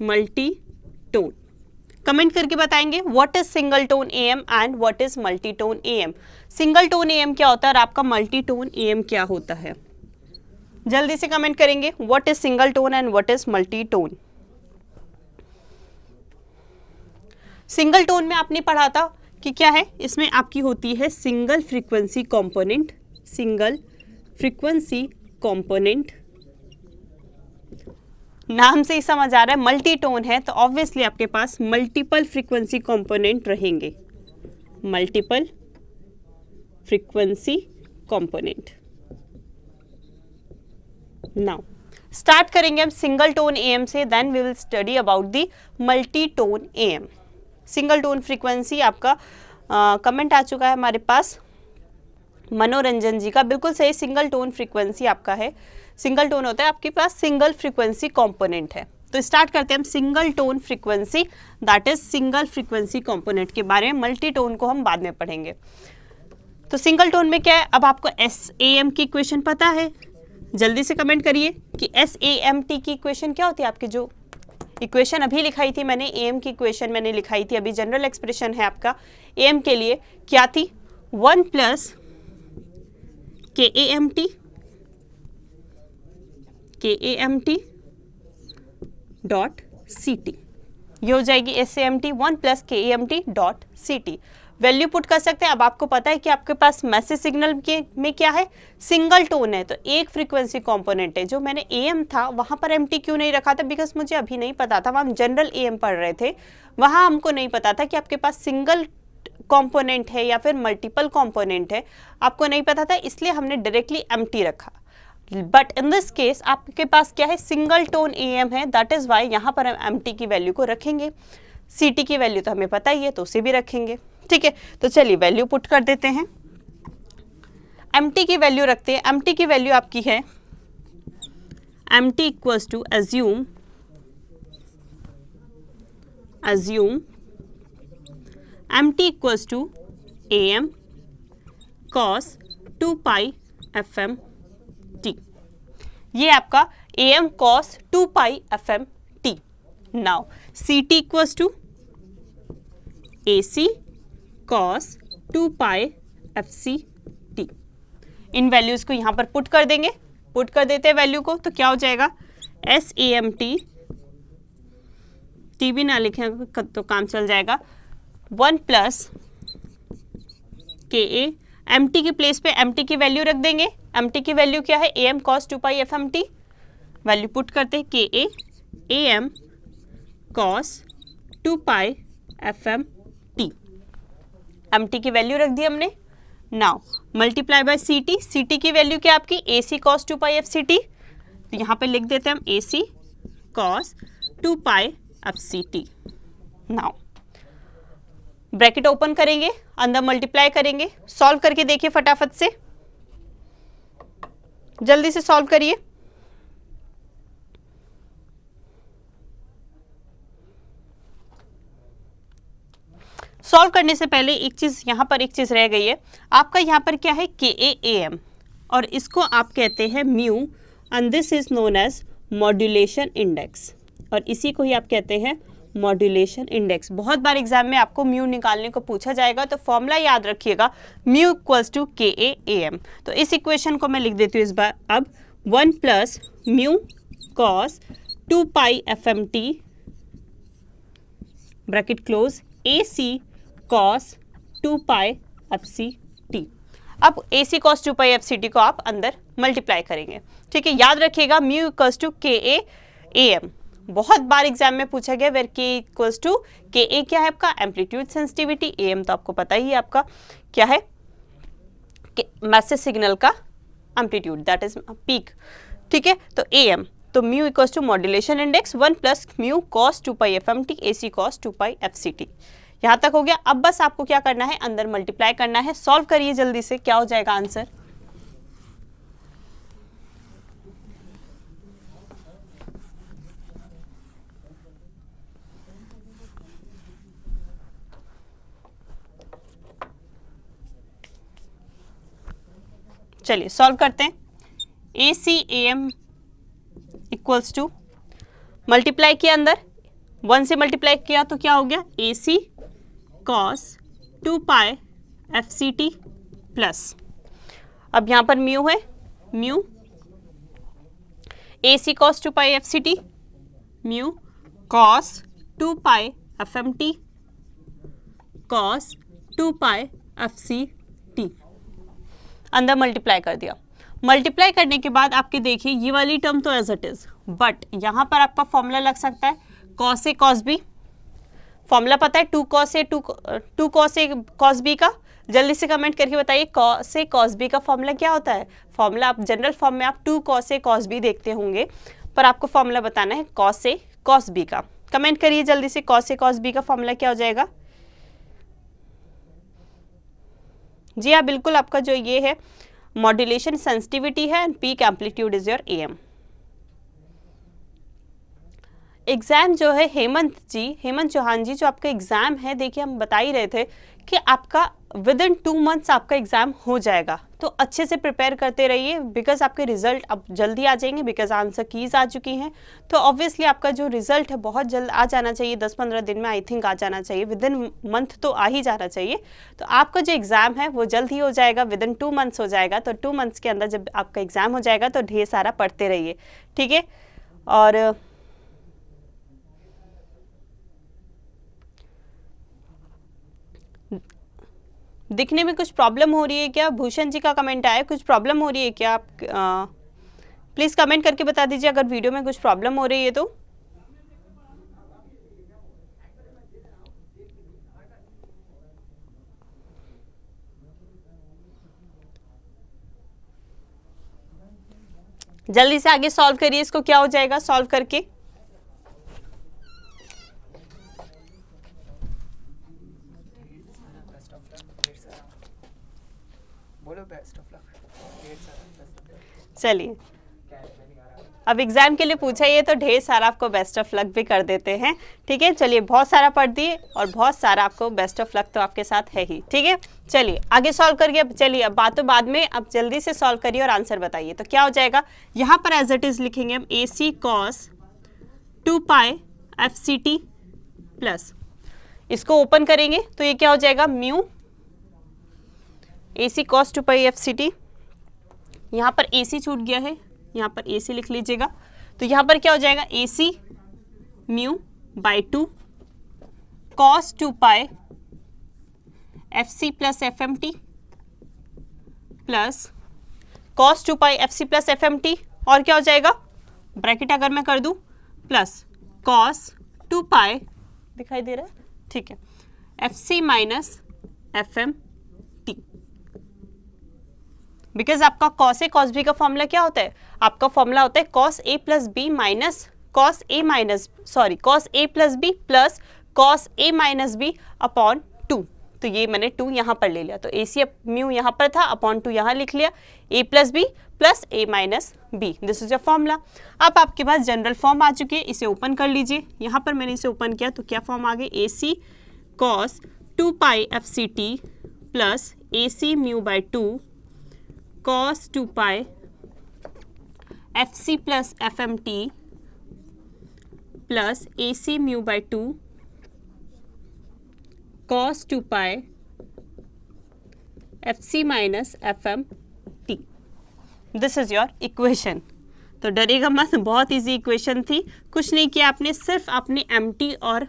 multitone comment करके बताएंगे what is single tone A M and what is multi tone A M single tone A M क्या होता है और आपका मल्टी टोन ए एम क्या होता है जल्दी से कमेंट करेंगे what is single tone and what is multi tone single tone में आपने पढ़ा था कि क्या है इसमें आपकी होती है single frequency component single frequency component नाम से ही समझ आ रहा है मल्टी टोन है तो ऑब्वियसली आपके पास मल्टीपल फ्रीक्वेंसी कंपोनेंट रहेंगे multiple frequency component now start करेंगे हम सिंगल टोन एम से then we will study about the multi tone M single tone frequency आपका कमेंट uh, आ चुका है हमारे पास मनोरंजन जी का बिल्कुल सही सिंगल टोन फ्रीक्वेंसी आपका है सिंगल टोन होता है आपके पास सिंगल फ्रीक्वेंसी कॉम्पोनेंट है तो स्टार्ट करते हैं हम single tone frequency that is single frequency component के बारे में मल्टी टोन को हम बाद में पढ़ेंगे तो सिंगल टोन में क्या है अब आपको एस ए एम की इक्वेशन पता है जल्दी से कमेंट करिए कि एस ए एम टी की इक्वेशन क्या होती है आपकी जो इक्वेशन अभी लिखाई थी मैंने ए एम की इक्वेशन मैंने लिखाई थी अभी जनरल एक्सप्रेशन है आपका ए एम के लिए क्या थी one plus K A M T K A M T dot C T ये हो जाएगी S A M T one plus K A M T dot C T value put कर सकते हैं अब आपको पता है कि आपके पास मैसेज सिग्नल के में क्या है सिंगल टोन है तो एक फ्रीक्वेंसी कंपोनेंट है जो मैंने ए एम था वहाँ पर एम टी क्यों नहीं रखा था बिकॉज मुझे अभी नहीं पता था वहाँ हम जनरल ए एम पढ़ रहे थे वहाँ हमको नहीं पता था कि आपके पास सिंगल कंपोनेंट है या फिर मल्टीपल कंपोनेंट है आपको नहीं पता था इसलिए हमने डायरेक्टली एम टी रखा बट इन दिस केस आपके पास क्या है सिंगल टोन ए एम है दैट इज़ वाई यहाँ पर हम एम टी की वैल्यू को रखेंगे सी टी की वैल्यू तो हमें पता ही है तो उसे भी रखेंगे ठीक है तो चलिए वैल्यू पुट कर देते हैं एम टी की वैल्यू रखते हैं एम टी की वैल्यू आपकी है M T equals to assume assume M T equals to A M cos two pi F M ये आपका A M cos two pi F M T now C T equals to A C cos two pi F C T इन वैल्यूज़ को यहां पर पुट कर देंगे पुट कर देते हैं वैल्यू को तो क्या हो जाएगा S A M T T भी ना लिखें तो काम चल जाएगा one plus K A M की प्लेस पे एम की वैल्यू रख देंगे एम की वैल्यू क्या है A M cos two pi F M T value put करते हैं K A A M cos two pi F M T M T की वैल्यू रख दी हमने now multiply by C T C T की वैल्यू क्या आपकी A C cos two pi F C T तो यहाँ पे लिख देते हैं हम A C cos two pi F C T now bracket open करेंगे अंदर मल्टीप्लाई करेंगे सॉल्व करके देखिए फटाफट से जल्दी से सॉल्व करिए सॉल्व करने से पहले एक चीज़ यहां पर एक चीज़ रह गई है आपका यहां पर क्या है के ए ए एम और इसको आप कहते हैं mu and this is known as modulation index और इसी को ही आप कहते हैं मॉड्यूलेशन इंडेक्स बहुत बार एग्जाम में आपको म्यू निकालने को पूछा जाएगा तो फॉर्मूला याद रखिएगा म्यू इक्वल्स टू के ए एम तो इस इक्वेशन को मैं लिख देती हूँ इस बार अब one plus mu cos two pi F M T bracket close A C cos two pi F C T अब A C cos two pi F C T को आप अंदर मल्टीप्लाई करेंगे ठीक है याद रखिएगा म्यू इक्वल्स टू के ए एम बहुत बार एग्जाम में पूछा गया वेर के इक्वल्स टू के ए क्या है आपका एम्पलीट्यूड सेंसिटिविटी ए एम तो आपको पता ही है आपका क्या है मैसेज सिग्नल का एम्पलीट्यूड दैट इज पीक ठीक है तो ए एम तो mu equals to modulation index one plus mu cos two pi F M T A C cos two pi F C T यहाँ तक हो गया अब बस आपको क्या करना है अंदर मल्टीप्लाई करना है सॉल्व करिए जल्दी से क्या हो जाएगा आंसर चलिए सॉल्व करते हैं A C A M equals to multiply किया अंदर वन से मल्टीप्लाई किया तो क्या हो गया A C cos two pi F C T plus अब यहां पर म्यू है mu A C cos two pi F C T mu cos two pi F M T cos two pi F C अंदर मल्टीप्लाई कर दिया मल्टीप्लाई करने के बाद आपके देखिए ये वाली टर्म तो एज इट इज़ बट यहाँ पर आपका फॉर्मूला लग सकता है cos A cos B formula पता है two cos A two two cos A cos B का जल्दी से कमेंट करके बताइए कॉस ए कॉस बी का फॉर्मूला क्या होता है फॉर्मूला आप जनरल फॉर्म में आप two cos A cos B देखते होंगे पर आपको फॉर्मूला बताना है कॉस ए कॉस बी का कमेंट करिए जल्दी से कॉस ए कॉस बी का फॉर्मूला क्या हो जाएगा जी हाँ बिल्कुल आपका जो ये है मॉड्यूलेशन सेंसिटिविटी है and peak amplitude is your A M exam जो है हेमंत जी हेमंत चौहान जी जो आपका एग्ज़ाम है देखिए हम बता ही रहे थे कि आपका विद इन टू मंथ्स आपका एग्ज़ाम हो जाएगा तो अच्छे से प्रिपेयर करते रहिए बिकॉज आपके रिजल्ट अब जल्दी आ जाएंगे बिकॉज आंसर कीज आ चुकी हैं तो ऑब्वियसली आपका जो रिजल्ट है बहुत जल्द आ जाना चाहिए दस पंद्रह दिन में आई थिंक आ जाना चाहिए विद इन मंथ तो आ ही जाना चाहिए तो आपका जो एग्ज़ाम है वो जल्द ही हो जाएगा विद इन टू मंथ्स हो जाएगा तो टू मंथ्स के अंदर जब आपका एग्ज़ाम हो जाएगा तो ढेर सारा पढ़ते रहिए ठीक है और दिखने में कुछ प्रॉब्लम हो रही है क्या भूषण जी का कमेंट आया कुछ प्रॉब्लम हो रही है क्या आप प्लीज़ कमेंट करके बता दीजिए अगर वीडियो में कुछ प्रॉब्लम हो रही है तो जल्दी से आगे सॉल्व करिए इसको क्या हो जाएगा सॉल्व करके चलिए अब एग्जाम के लिए पूछा ये तो ढेर सारा आपको बेस्ट ऑफ लक भी कर देते हैं ठीक है चलिए बहुत सारा पढ़ दिए और बहुत सारा आपको बेस्ट ऑफ लक तो आपके साथ है ही ठीक है चलिए आगे सॉल्व करिए अब चलिए अब बातों बाद में अब जल्दी से सॉल्व करिए और आंसर बताइए तो क्या हो जाएगा यहाँ पर एज इट इज लिखेंगे हम A C cos two pi F C T plus इसको ओपन करेंगे तो ये क्या हो जाएगा mu A C cos two pi F C T यहाँ पर ए सी छूट गया है यहाँ पर ए सी लिख लीजिएगा तो यहाँ पर क्या हो जाएगा A C mu by two cos two pi F C plus F M T plus cos two pi F C plus F M T और क्या हो जाएगा ब्रैकेट अगर मैं कर दूँ प्लस कॉस टू पाई दिखाई दे रहा है ठीक है F C minus F M because आपका कॉस ए कॉस बी का फॉर्मूला क्या होता है आपका फॉर्मूला होता है cos A plus B minus cos A minus sorry cos A plus B plus cos A minus B upon two तो ये मैंने टू यहाँ पर ले लिया तो ए सी म्यू यहाँ पर था अपॉन टू यहाँ लिख लिया A plus B plus A minus B this is a formula अब आपके पास जनरल फॉर्म आ चुके हैं इसे ओपन कर लीजिए यहाँ पर मैंने इसे ओपन किया तो क्या फॉर्म आ गए A C cos two pi F C T plus A C mu by two cos 2 pi F C plus F M T plus A C 2 by two cos two this F C minus F M T this is your equation तो डरेगा मत बहुत इजी इक्वेशन थी कुछ नहीं किया आपने सिर्फ अपने एम टी और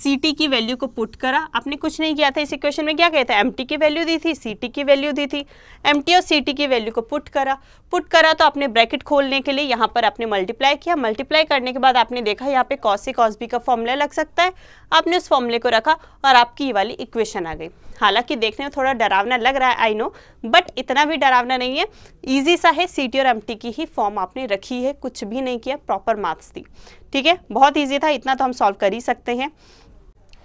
सी टी की वैल्यू को पुट करा आपने कुछ नहीं किया था इस इक्वेशन में क्या कहता था एम टी की वैल्यू दी थी सी टी की वैल्यू दी थी एम टी और सी टी की वैल्यू को पुट करा पुट करा तो आपने ब्रैकेट खोलने के लिए यहाँ पर आपने मल्टीप्लाई किया मल्टीप्लाई करने के बाद आपने देखा यहाँ पे कॉस सी कॉस बी का फॉर्मूला लग सकता है आपने उस फॉर्मूले को रखा और आपकी ये वाली इक्वेशन आ गई हालांकि देखने में थोड़ा डरावना लग रहा है आई नो बट इतना भी डरावना नहीं है ईजी सा है सी टी और एम टी की ही फॉर्म आपने रखी है कुछ भी नहीं किया प्रॉपर मार्क्स दी ठीक है बहुत ईजी था इतना तो हम सॉल्व कर ही सकते हैं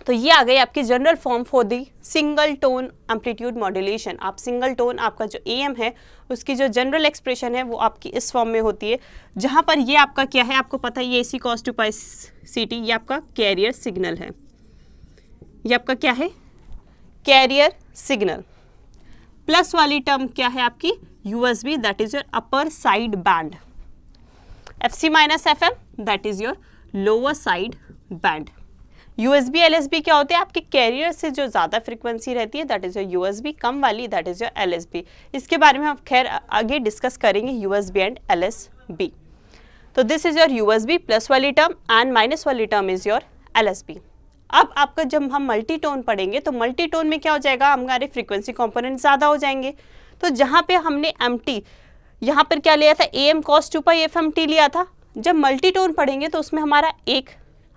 तो ये आ गई आपकी general form for the single tone amplitude modulation आप सिंगल टोन आपका जो ए एम है उसकी जो जनरल एक्सप्रेशन है वो आपकी इस फॉर्म में होती है जहाँ पर ये आपका क्या है आपको पता है ये सी सी टी ये आपका कैरियर सिग्नल है ये आपका क्या है कैरियर सिग्नल प्लस वाली टर्म क्या है आपकी B that is your upper side band F C minus F M that is your lower side band USB LSB क्या होते हैं आपके कैरियर से जो ज़्यादा फ्रिक्वेंसी रहती है दैट इज़ योर यूएसबी कम वाली दैट इज़ योर एलएसबी इसके बारे में हम खैर आगे डिस्कस करेंगे यूएसबी एंड एलएसबी तो this is your USB plus वाली टर्म एंड माइनस वाली टर्म इज़ योर एलएसबी अब आपका जब हम मल्टी टोन पढ़ेंगे तो मल्टी टोन में क्या हो जाएगा हमारे फ्रिक्वेंसी कॉम्पोनेंट ज़्यादा हो जाएंगे तो जहाँ पे हमने एम टी यहाँ पर क्या लिया था A M cos two pi F M T लिया था जब मल्टी टोन पढ़ेंगे तो उसमें हमारा एक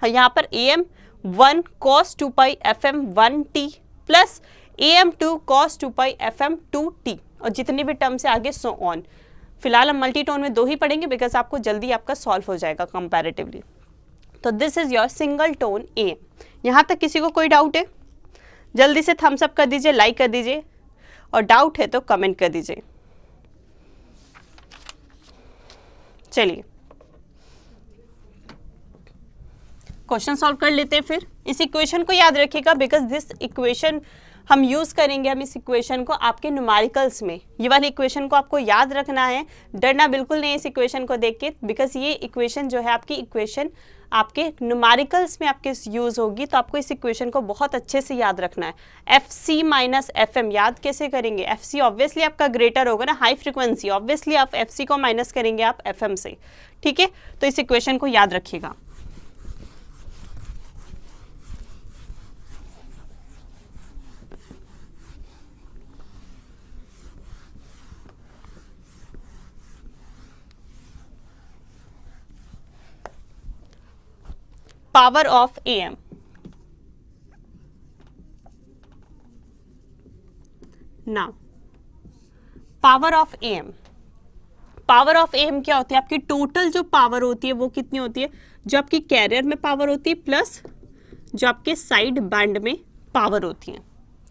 यहाँ पर A M one cos two pi F M one T plus A M two cos two pi F M two T और जितने भी टर्म्स है आगे सो ऑन फिलहाल हम मल्टी टोन में दो ही पढ़ेंगे बिकॉज आपको जल्दी आपका सॉल्व हो जाएगा कंपेरेटिवली तो this is your single tone A यहाँ तक किसी को कोई डाउट है जल्दी से थम्स अप कर दीजिए लाइक कर दीजिए और डाउट है तो कमेंट कर दीजिए चलिए क्वेश्चन सॉल्व कर लेते हैं फिर इस इक्वेशन को याद रखिएगा बिकॉज दिस इक्वेशन हम यूज़ करेंगे हम इस इक्वेशन को आपके नुमारिकल्स में ये वाली इक्वेशन को आपको याद रखना है डरना बिल्कुल नहीं इस इक्वेशन को देख के बिकॉज ये इक्वेशन जो है आपकी इक्वेशन आपके नुमारिकल्स में आपके यूज़ होगी तो आपको इस इक्वेशन को बहुत अच्छे से याद रखना है F C minus F M याद कैसे करेंगे एफ सी ऑब्वियसली आपका ग्रेटर होगा ना हाई फ्रिक्वेंसी ऑब्वियसली आप एफ सी को माइनस करेंगे आप एफ एम से ठीक है तो इस इक्वेशन को याद रखिएगा पावर ऑफ ए एम ना power of A M power of A M क्या होती है आपकी टोटल जो पावर होती है वो कितनी होती है जो आपकी कैरियर में पावर होती है प्लस जो आपके साइड बैंड में पावर होती है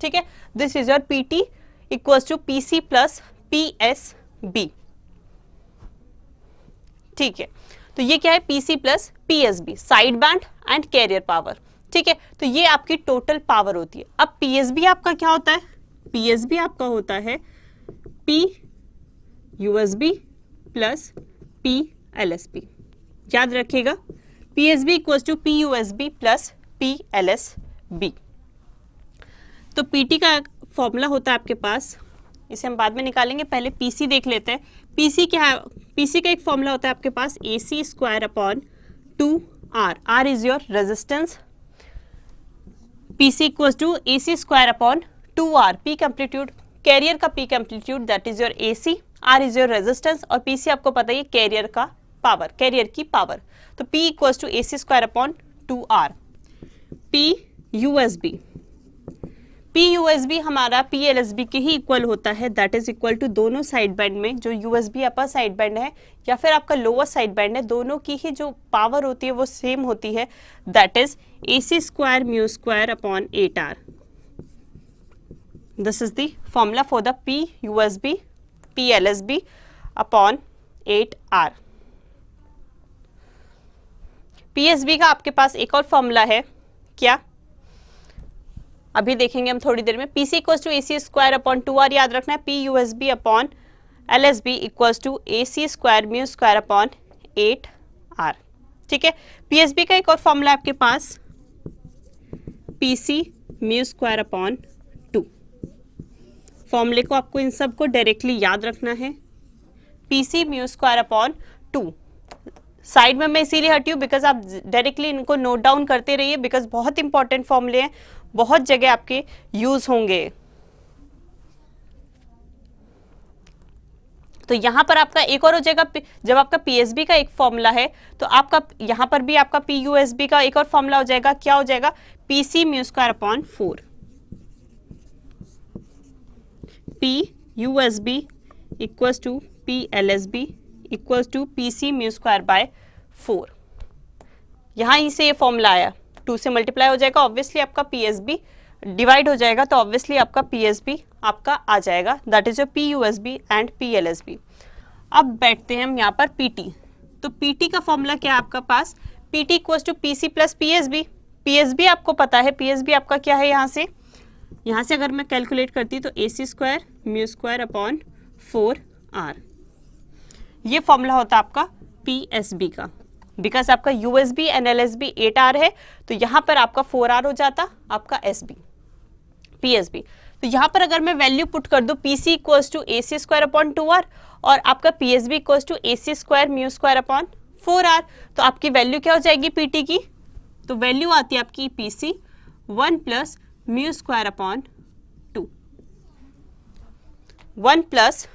ठीक है this is your PT equals to PC plus P S B ठीक है तो ये क्या है PC plus PSB side band and carrier power ठीक है तो ये आपकी टोटल पावर होती है अब पीएसबी आपका क्या होता है पीएसबी आपका होता है P USB plus P L S B याद रखिएगा PSB equal to P USB plus P L S B तो पीटी का फॉर्मूला होता है आपके पास इसे हम बाद में निकालेंगे पहले पीसी देख लेते हैं पीसी क्या है पीसी का एक फॉर्मूला होता है आपके पास A C square upon two R R is your resistance C equals to A C square upon two R peak amplitude carrier का peak amplitude that is your A C R is your resistance और पी सी आपको पता है कैरियर का पावर कैरियर की पावर तो P equal to A C square upon two R P U S B PUSB USB हमारा पी एल एस बी के ही इक्वल होता है दैट इज इक्वल टू दोनों साइड बैंड में जो यूएसबी अपर साइड बैंड है या फिर आपका लोअर साइड बैंड है दोनों की ही जो पावर होती है वो सेम होती है that is A C square mu square upon eight R this is the formula for the P USB P L S B upon eight R P S B का आपके पास एक और फॉर्मूला है क्या अभी देखेंगे हम थोड़ी देर में P C equal to A C square upon two R याद रखना है P U S B upon L S B equal to A C square mu square upon eight R ठीक है पी एस बी का एक और फॉर्मूला आपके पास P C mu square upon two फॉर्मूले को आपको इन सबको डायरेक्टली याद रखना है P C mu square upon two side में मैं इसीलिए हटी हूँ बिकॉज आप डायरेक्टली इनको नोट डाउन करते रहिए बिकॉज बहुत इंपॉर्टेंट फॉर्मूले हैं बहुत जगह आपके यूज होंगे तो यहां पर आपका एक और हो जाएगा जब आपका पीएसबी का एक फॉर्मूला है तो आपका यहां पर भी आपका पीयूएसबी का एक और फॉर्मूला हो जाएगा क्या हो जाएगा PC mu square upon four P USB equal be to P L S B equal to P C mu square by four यहां ही से ये फॉर्मूला आया टू से मल्टीप्लाई हो जाएगा ऑब्वियसली आपका पी डिवाइड हो जाएगा तो ऑब्वियसली आपका पी आपका आ जाएगा that is your P U and P अब बैठते हैं हम यहाँ पर पी तो पी का फॉर्मूला क्या है आपका पास P T equals to P C plus P S B P S B आपको पता है पी एस बी आपका क्या है यहाँ से यहाँ से अगर मैं कैलकुलेट करती तो A C square mu square upon four R ये फॉर्मूला होता है आपका पी एस बी का बिकॉज आपका USB and B eight R है तो यहां पर आपका फोर आर हो जाता आपका एस एस बी तो यहां पर अगर मैं वैल्यू पुट कर दू P C equals to A C square upon two R और आपका P S B equals to A C square mu square upon four R तो आपकी वैल्यू क्या हो जाएगी पी टी की तो वैल्यू आती है आपकी P C one plus mu square upon two one plus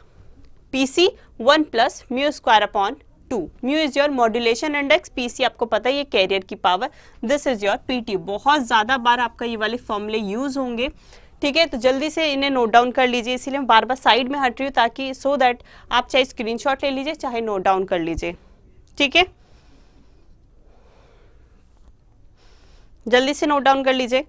P C one plus mu square upon two mu is your modulation index PC आपको पता है ये कैरियर की power this is your PT बहुत ज्यादा बार आपका ये वाले फॉर्मुले यूज होंगे ठीक है तो जल्दी से इन्हें नोट डाउन कर लीजिए इसीलिए मैं बार बार साइड में हट रही हूँ ताकि सो so दैट आप चाहे स्क्रीनशॉट ले लीजिए चाहे नोट डाउन कर लीजिए ठीक है जल्दी से नोट डाउन कर लीजिए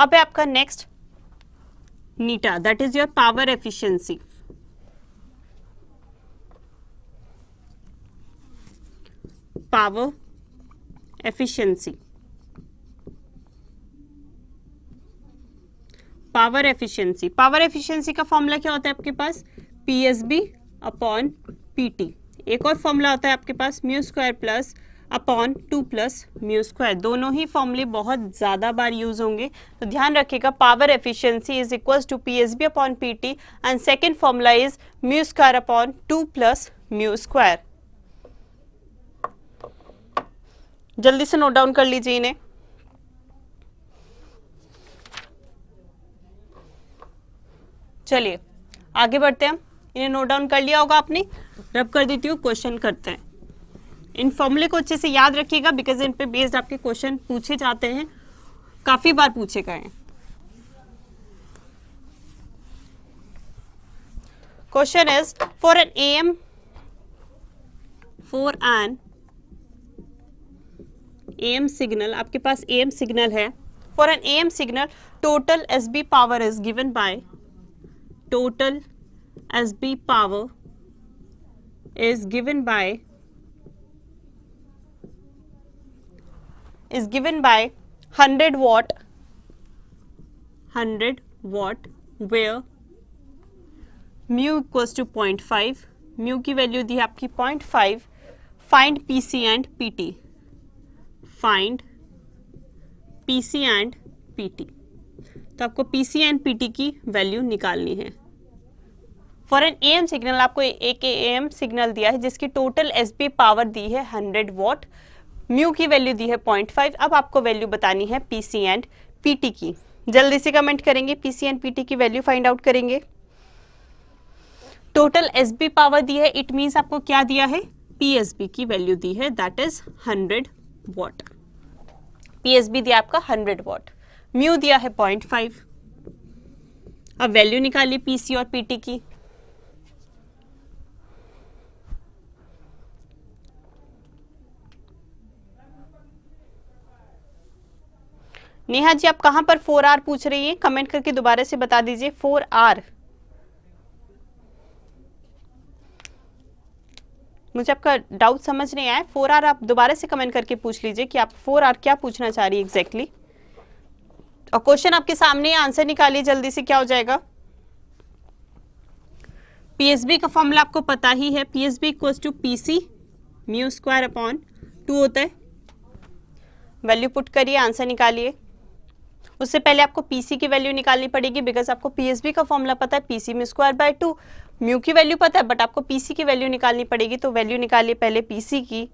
अब है आपका next eta that is your power efficiency power efficiency power efficiency power efficiency का फॉर्मूला क्या होता है आपके पास पीएसबी अपॉन पीटी एक और फॉर्मूला होता है आपके पास mu square plus upon two plus mu square दोनों ही फॉर्मूले बहुत ज़्यादा बार यूज होंगे तो ध्यान रखिएगा power efficiency is equals to P S B upon P T and second formula is mu square upon two plus mu square जल्दी से नोट डाउन कर लीजिए इन्हें चलिए आगे बढ़ते हैं इन्हें नोट डाउन कर लिया होगा आपने रब कर देती हूँ क्वेश्चन करते हैं इन फॉर्मूले को अच्छे से याद रखिएगा बिकॉज इन पे बेस्ड आपके क्वेश्चन पूछे जाते हैं काफी बार पूछे गए हैं question is for an M for an M signal आपके पास एम सिग्नल है for an M signal total S B power is given by total S B power is given by is given by 100 watt 100 watt where mu equals to 0.5 mu की वैल्यू दी आपकी 0.5 find PC and PT find PC and PT तो आपको पीसी एंड पीटी की वैल्यू निकालनी है फॉर एन एम सिग्नल आपको एक एम सिग्नल दिया है जिसकी टोटल एसबी पावर दी है 100 वॉट म्यू की वैल्यू दी है पॉइंट फाइव अब आपको वैल्यू बतानी है P C and P T की जल्दी से कमेंट करेंगे P C and P T की वैल्यू फाइंड आउट करेंगे टोटल एस बी पावर दी है इट मीन्स आपको क्या दिया है पी एस बी की वैल्यू दी है that is hundred watt P S B दिया आपका हंड्रेड वॉट म्यू दिया है पॉइंट फाइव अब वैल्यू निकाली पी सी और पी टी की नेहा जी आप कहाँ पर फोर आर पूछ रही हैं कमेंट करके दोबारा से बता दीजिए फोर आर मुझे आपका डाउट समझ नहीं आया फोर आर आप दोबारा से कमेंट करके पूछ लीजिए कि आप फोर आर क्या पूछना चाह रही है एग्जैक्टली और क्वेश्चन आपके सामने आंसर निकालिए जल्दी से क्या हो जाएगा पीएसबी का फॉर्मूला आपको पता ही है PSB equal to PC mu square upon two होता है वैल्यू पुट करिए आंसर निकालिए उससे पहले आपको पीसी की वैल्यू निकालनी पड़ेगी बिकॉज आपको पीएसबी का फॉर्मूला पता है पीसी में स्क्वायर बाय टू म्यू की वैल्यू पता है बट आपको पीसी की वैल्यू निकालनी पड़ेगी तो वैल्यू निकालिए पहले पीसी की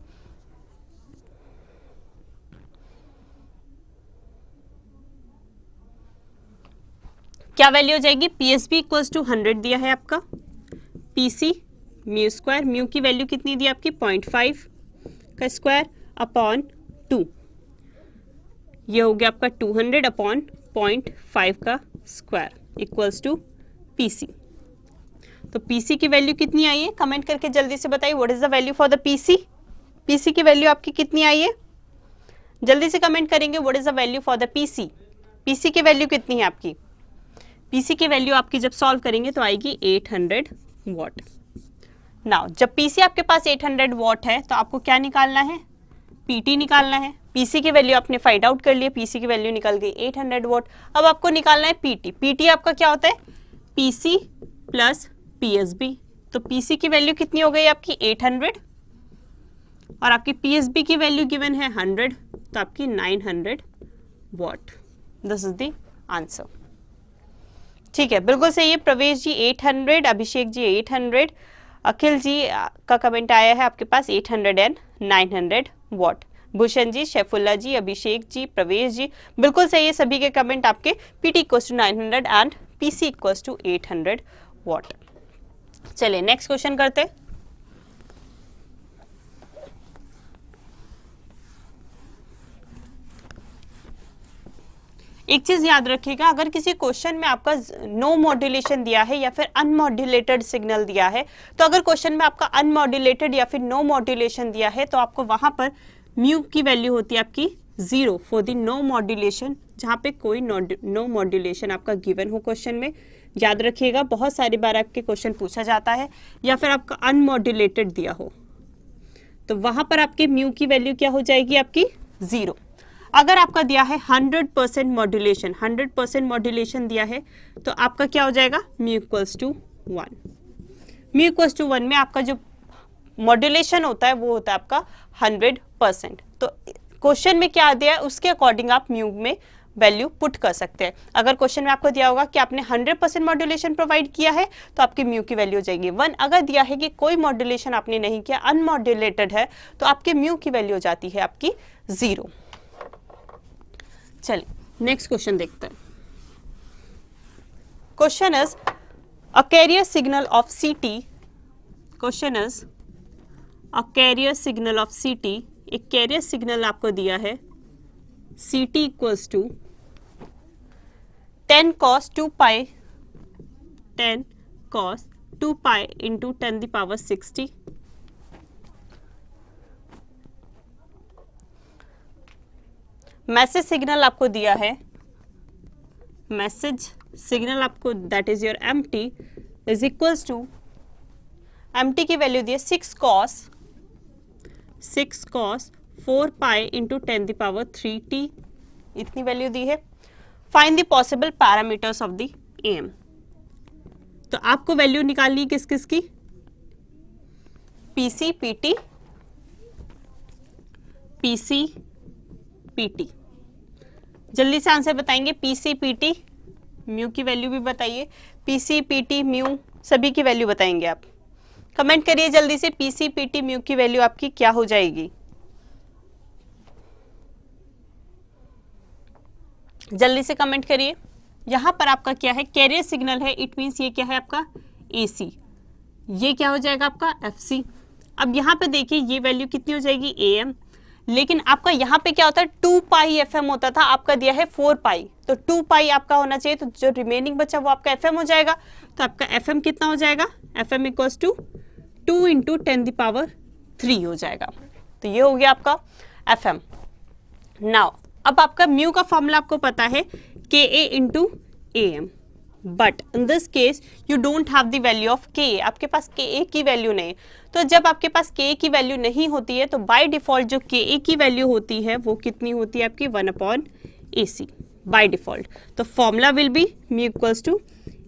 क्या वैल्यू हो जाएगी पीएसबी इक्वल्स टू हंड्रेड दिया है आपका पीसी म्यू स्क्वायर म्यू की वैल्यू कितनी दी आपकी पॉइंट फाइव का स्क्वायर अपॉन टू ये हो गया आपका 200 अपॉन पॉइंट फाइव का स्क्वायर इक्वल्स टू पी तो पी की वैल्यू कितनी आई है कमेंट करके जल्दी से बताइए what is the value for the PC PC की वैल्यू आपकी कितनी आई है जल्दी से कमेंट करेंगे what is the value for the PC PC की वैल्यू कितनी है आपकी पीसी की वैल्यू आपकी जब सॉल्व करेंगे तो आएगी 800 हंड्रेड वॉट नाउ जब पीसी आपके पास 800 हंड्रेड वॉट है तो आपको क्या निकालना है पीटी निकालना है पीसी की वैल्यू आपने फाइंड आउट कर लिया पीसी की वैल्यू निकल गई 800 हंड्रेड वोट अब आपको निकालना है पीटी पीटी आपका क्या होता है पीसी प्लस पीएसबी तो पीसी की वैल्यू कितनी हो गई आपकी 800 और आपकी पीएसबी की वैल्यू गिवन है 100 तो आपकी 900 hundred watt this is the answer ठीक है बिल्कुल सही है प्रवेश जी 800 अभिषेक जी एट अखिल जी का कमेंट आया है आपके पास eight and nine watt Bhushan ji Shaifulla ji Abhishek ji Pravesh ji बिल्कुल सही है सभी के कमेंट आपके PT equals to nine hundred and PC equals to eight hundred watt चलिए नेक्स्ट क्वेश्चन करते हैं एक चीज याद रखिएगा अगर किसी क्वेश्चन में आपका नो मॉड्यूलेशन दिया है या फिर अनमॉड्यूलेटेड सिग्नल दिया है तो अगर क्वेश्चन में आपका अनमॉड्यूलेटेड या फिर नो मॉड्यूलेशन दिया है तो आपको वहां पर म्यू की वैल्यू होती है आपकी zero for the no modulation जहाँ पे कोई नो मॉड्यूलेशन आपका गिवन हो क्वेश्चन में याद रखिएगा बहुत सारी बार आपके क्वेश्चन पूछा जाता है या फिर आपका अनमॉड्यूलेटेड दिया हो तो वहां पर आपके म्यू की वैल्यू क्या हो जाएगी आपकी जीरो अगर आपका दिया है 100 percent modulation hundred percent modulation दिया है तो आपका क्या हो जाएगा mu equals to one mu equals to one में आपका जो मॉड्यूलेशन होता है वो होता है आपका हंड्रेड परसेंट तो क्वेश्चन में क्या दिया है उसके अकॉर्डिंग आप म्यू में वैल्यू पुट कर सकते हैं अगर क्वेश्चन में आपको दिया होगा कि आपने 100 परसेंट मॉड्यूलेशन प्रोवाइड किया है तो आपके म्यू की वैल्यू हो जाएगी वन अगर दिया है कि कोई मॉड्यूलेशन आपने नहीं किया अनमॉड्यूलेटेड है तो आपके म्यू की वैल्यू हो जाती है आपकी ज़ीरो चलिए नेक्स्ट क्वेश्चन देखते हैं question is a carrier signal of CT question is a carrier signal of CT एक कैरियर सिग्नल आपको दिया है C T equals to ten cos two pi ten cos two pi into ten the power sixty message signal आपको दिया है मैसेज सिग्नल आपको that is your M T is equals to M T की वैल्यू दी है six cos six cos four pi into ten power three T इतनी वैल्यू दी है find the possible parameters of the M तो आपको वैल्यू निकालनी किस किस की पीसी पीटी पीसी पीटी जल्दी से आंसर बताएंगे पीसी पीटी म्यू की वैल्यू भी बताइए पीसी पीटी म्यू सभी की वैल्यू बताएंगे आप कमेंट करिए जल्दी से पीसी पीटी म्यू की वैल्यू आपकी क्या हो जाएगी जल्दी से कमेंट करिए यहां पर आपका क्या है कैरियर सिग्नल है इट मीन्स ये क्या है आपका ए सी ये क्या हो जाएगा आपका एफ सी अब यहां पे देखिए ये वैल्यू कितनी हो जाएगी ए एम लेकिन आपका यहाँ पे क्या होता है टू पाई एफ होता था आपका दिया है फोर पाई तो टू पाई आपका होना चाहिए तो जो रिमेनिंग बचा वो आपका एफ हो जाएगा तो आपका एफ कितना हो जाएगा F M equals to two into ten the power three हो जाएगा तो ये हो गया आपका एफ एम नाव अब आपका म्यू का फॉर्मूला आपको पता है K A into A M but in this case you don't have the value of K आपके पास के ए की वैल्यू नहीं तो जब आपके पास के ए की वैल्यू नहीं होती है तो बाई डिफॉल्ट जो के की वैल्यू होती है वो कितनी होती है आपकी one upon A C by default तो formula will be mu equals to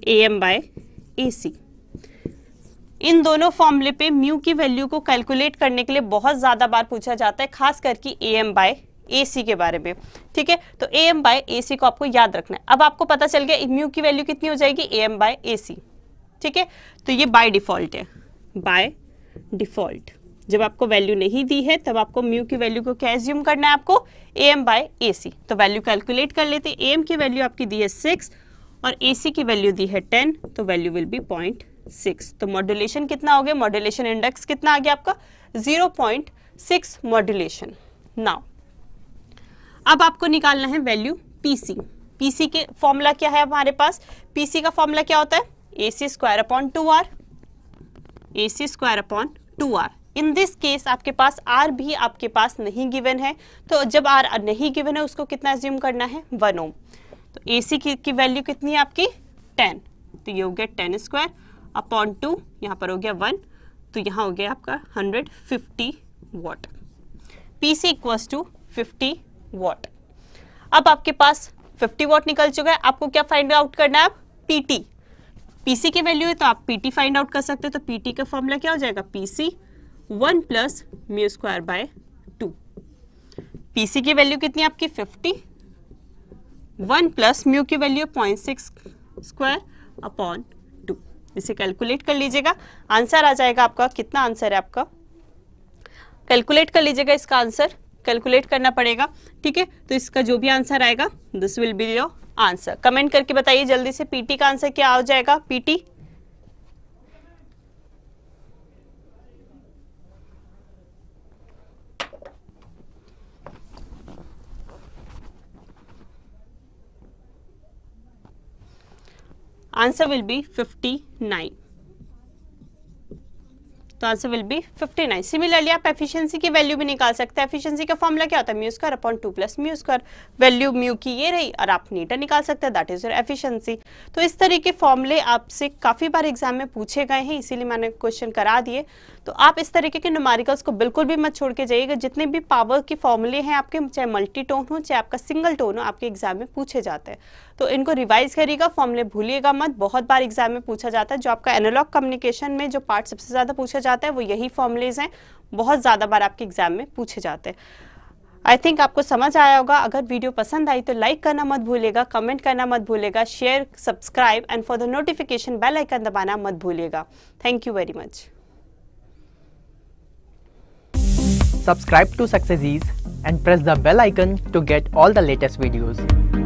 A M by A C इन दोनों फॉर्मूले पे म्यू की वैल्यू को कैलकुलेट करने के लिए बहुत ज़्यादा बार पूछा जाता है खास करके ए एम बाय ए सी के बारे में ठीक है तो ए एम बाय ए सी को आपको याद रखना है अब आपको पता चल गया म्यू की वैल्यू कितनी हो जाएगी ए एम बाय ए सी ठीक है तो ये बाय डिफॉल्ट है बाय डिफॉल्ट जब आपको वैल्यू नहीं दी है तब आपको म्यू की वैल्यू को क्या एज्यूम करना है आपको ए एम बाय ए सी तो वैल्यू कैलकुलेट कर लेते हैं ए एम की वैल्यू आपकी दी है सिक्स और ए सी की वैल्यू दी है टेन तो value will be point six तो मॉड्यूलेशन कितना हो गया मॉड्यूलेशन इंडेक्स कितना आ गया आपका zero point six modulation now अब आपको निकालना है वैल्यू पीसी पीसी के फॉर्मूला क्या है हमारे पास पीसी का फॉर्मूला क्या होता है A C square upon two R A C square upon two R in this case आपके पास आर भी आपके पास नहीं गिवन है तो जब आर नहीं गिवन है उसको कितना एज्यूम करना है वन ओम तो ए सी की, की वैल्यू कितनी है आपकी टेन तो ये हो गया टेन स्क्वायर अपॉन टू यहाँ पर हो गया वन तो यहाँ हो गया आपका hundred fifty watt P C equals to fifty watt अब आपके पास 50 वॉट निकल चुका है आपको क्या फाइंड आउट करना है पीटी पीसी की वैल्यू है तो आप पीटी फाइंड आउट कर सकते हो तो पीटी का फॉर्मूला क्या हो जाएगा PC one plus mu square by two PC की वैल्यू कितनी है आपकी 50 वन प्लस म्यू की value point six square upon two इसे कैलकुलेट कर लीजिएगा आंसर आ जाएगा आपका कितना आंसर है आपका कैलकुलेट कर लीजिएगा इसका आंसर कैलकुलेट करना पड़ेगा ठीक है तो इसका जो भी आंसर आएगा this will be your answer comment करके बताइए जल्दी से पीटी का आंसर क्या हो जाएगा पीटी विल बी फिफ्टी 59 तो आंसर विल बी 59 सिमिलरली आप एफिशिएंसी की वैल्यू भी निकाल सकते हैं एफिशिएंसी का फॉर्मूला क्या होता है mu square upon two plus mu square value mu की ये रही और आप नीटर निकाल सकते हैं दैट इज योर एफिशिएंसी तो इस तरह के फॉर्मूले आपसे काफ़ी बार एग्जाम में पूछे गए हैं इसीलिए मैंने क्वेश्चन करा दिए तो आप इस तरीके के नुमारिकल्स को बिल्कुल भी मत छोड़ के जाइएगा जितने भी पावर के फॉर्मूले हैं आपके चाहे मल्टी टोन हो चाहे आपका सिंगल टोन हो आपके एग्जाम में पूछे जाते हैं तो इनको रिवाइज करिएगा फॉर्मूले भूलिएगा मत बहुत बार एग्जाम में पूछा जाता है जो आपका एनालॉग कम्युनिकेशन में जो पार्ट सबसे ज़्यादा पूछा जाता है वो यही फॉर्मुलेज हैं बहुत ज़्यादा बार आपके एग्जाम में पूछे जाते हैं आई थिंक आपको समझ आया होगा अगर वीडियो पसंद आई तो लाइक करना मत भूलेगा कमेंट करना मत भूलेगा share subscribe and for the notification bell icon दबाना मत भूलेगा thank you very much subscribe to success and press the bell icon to get all the latest videos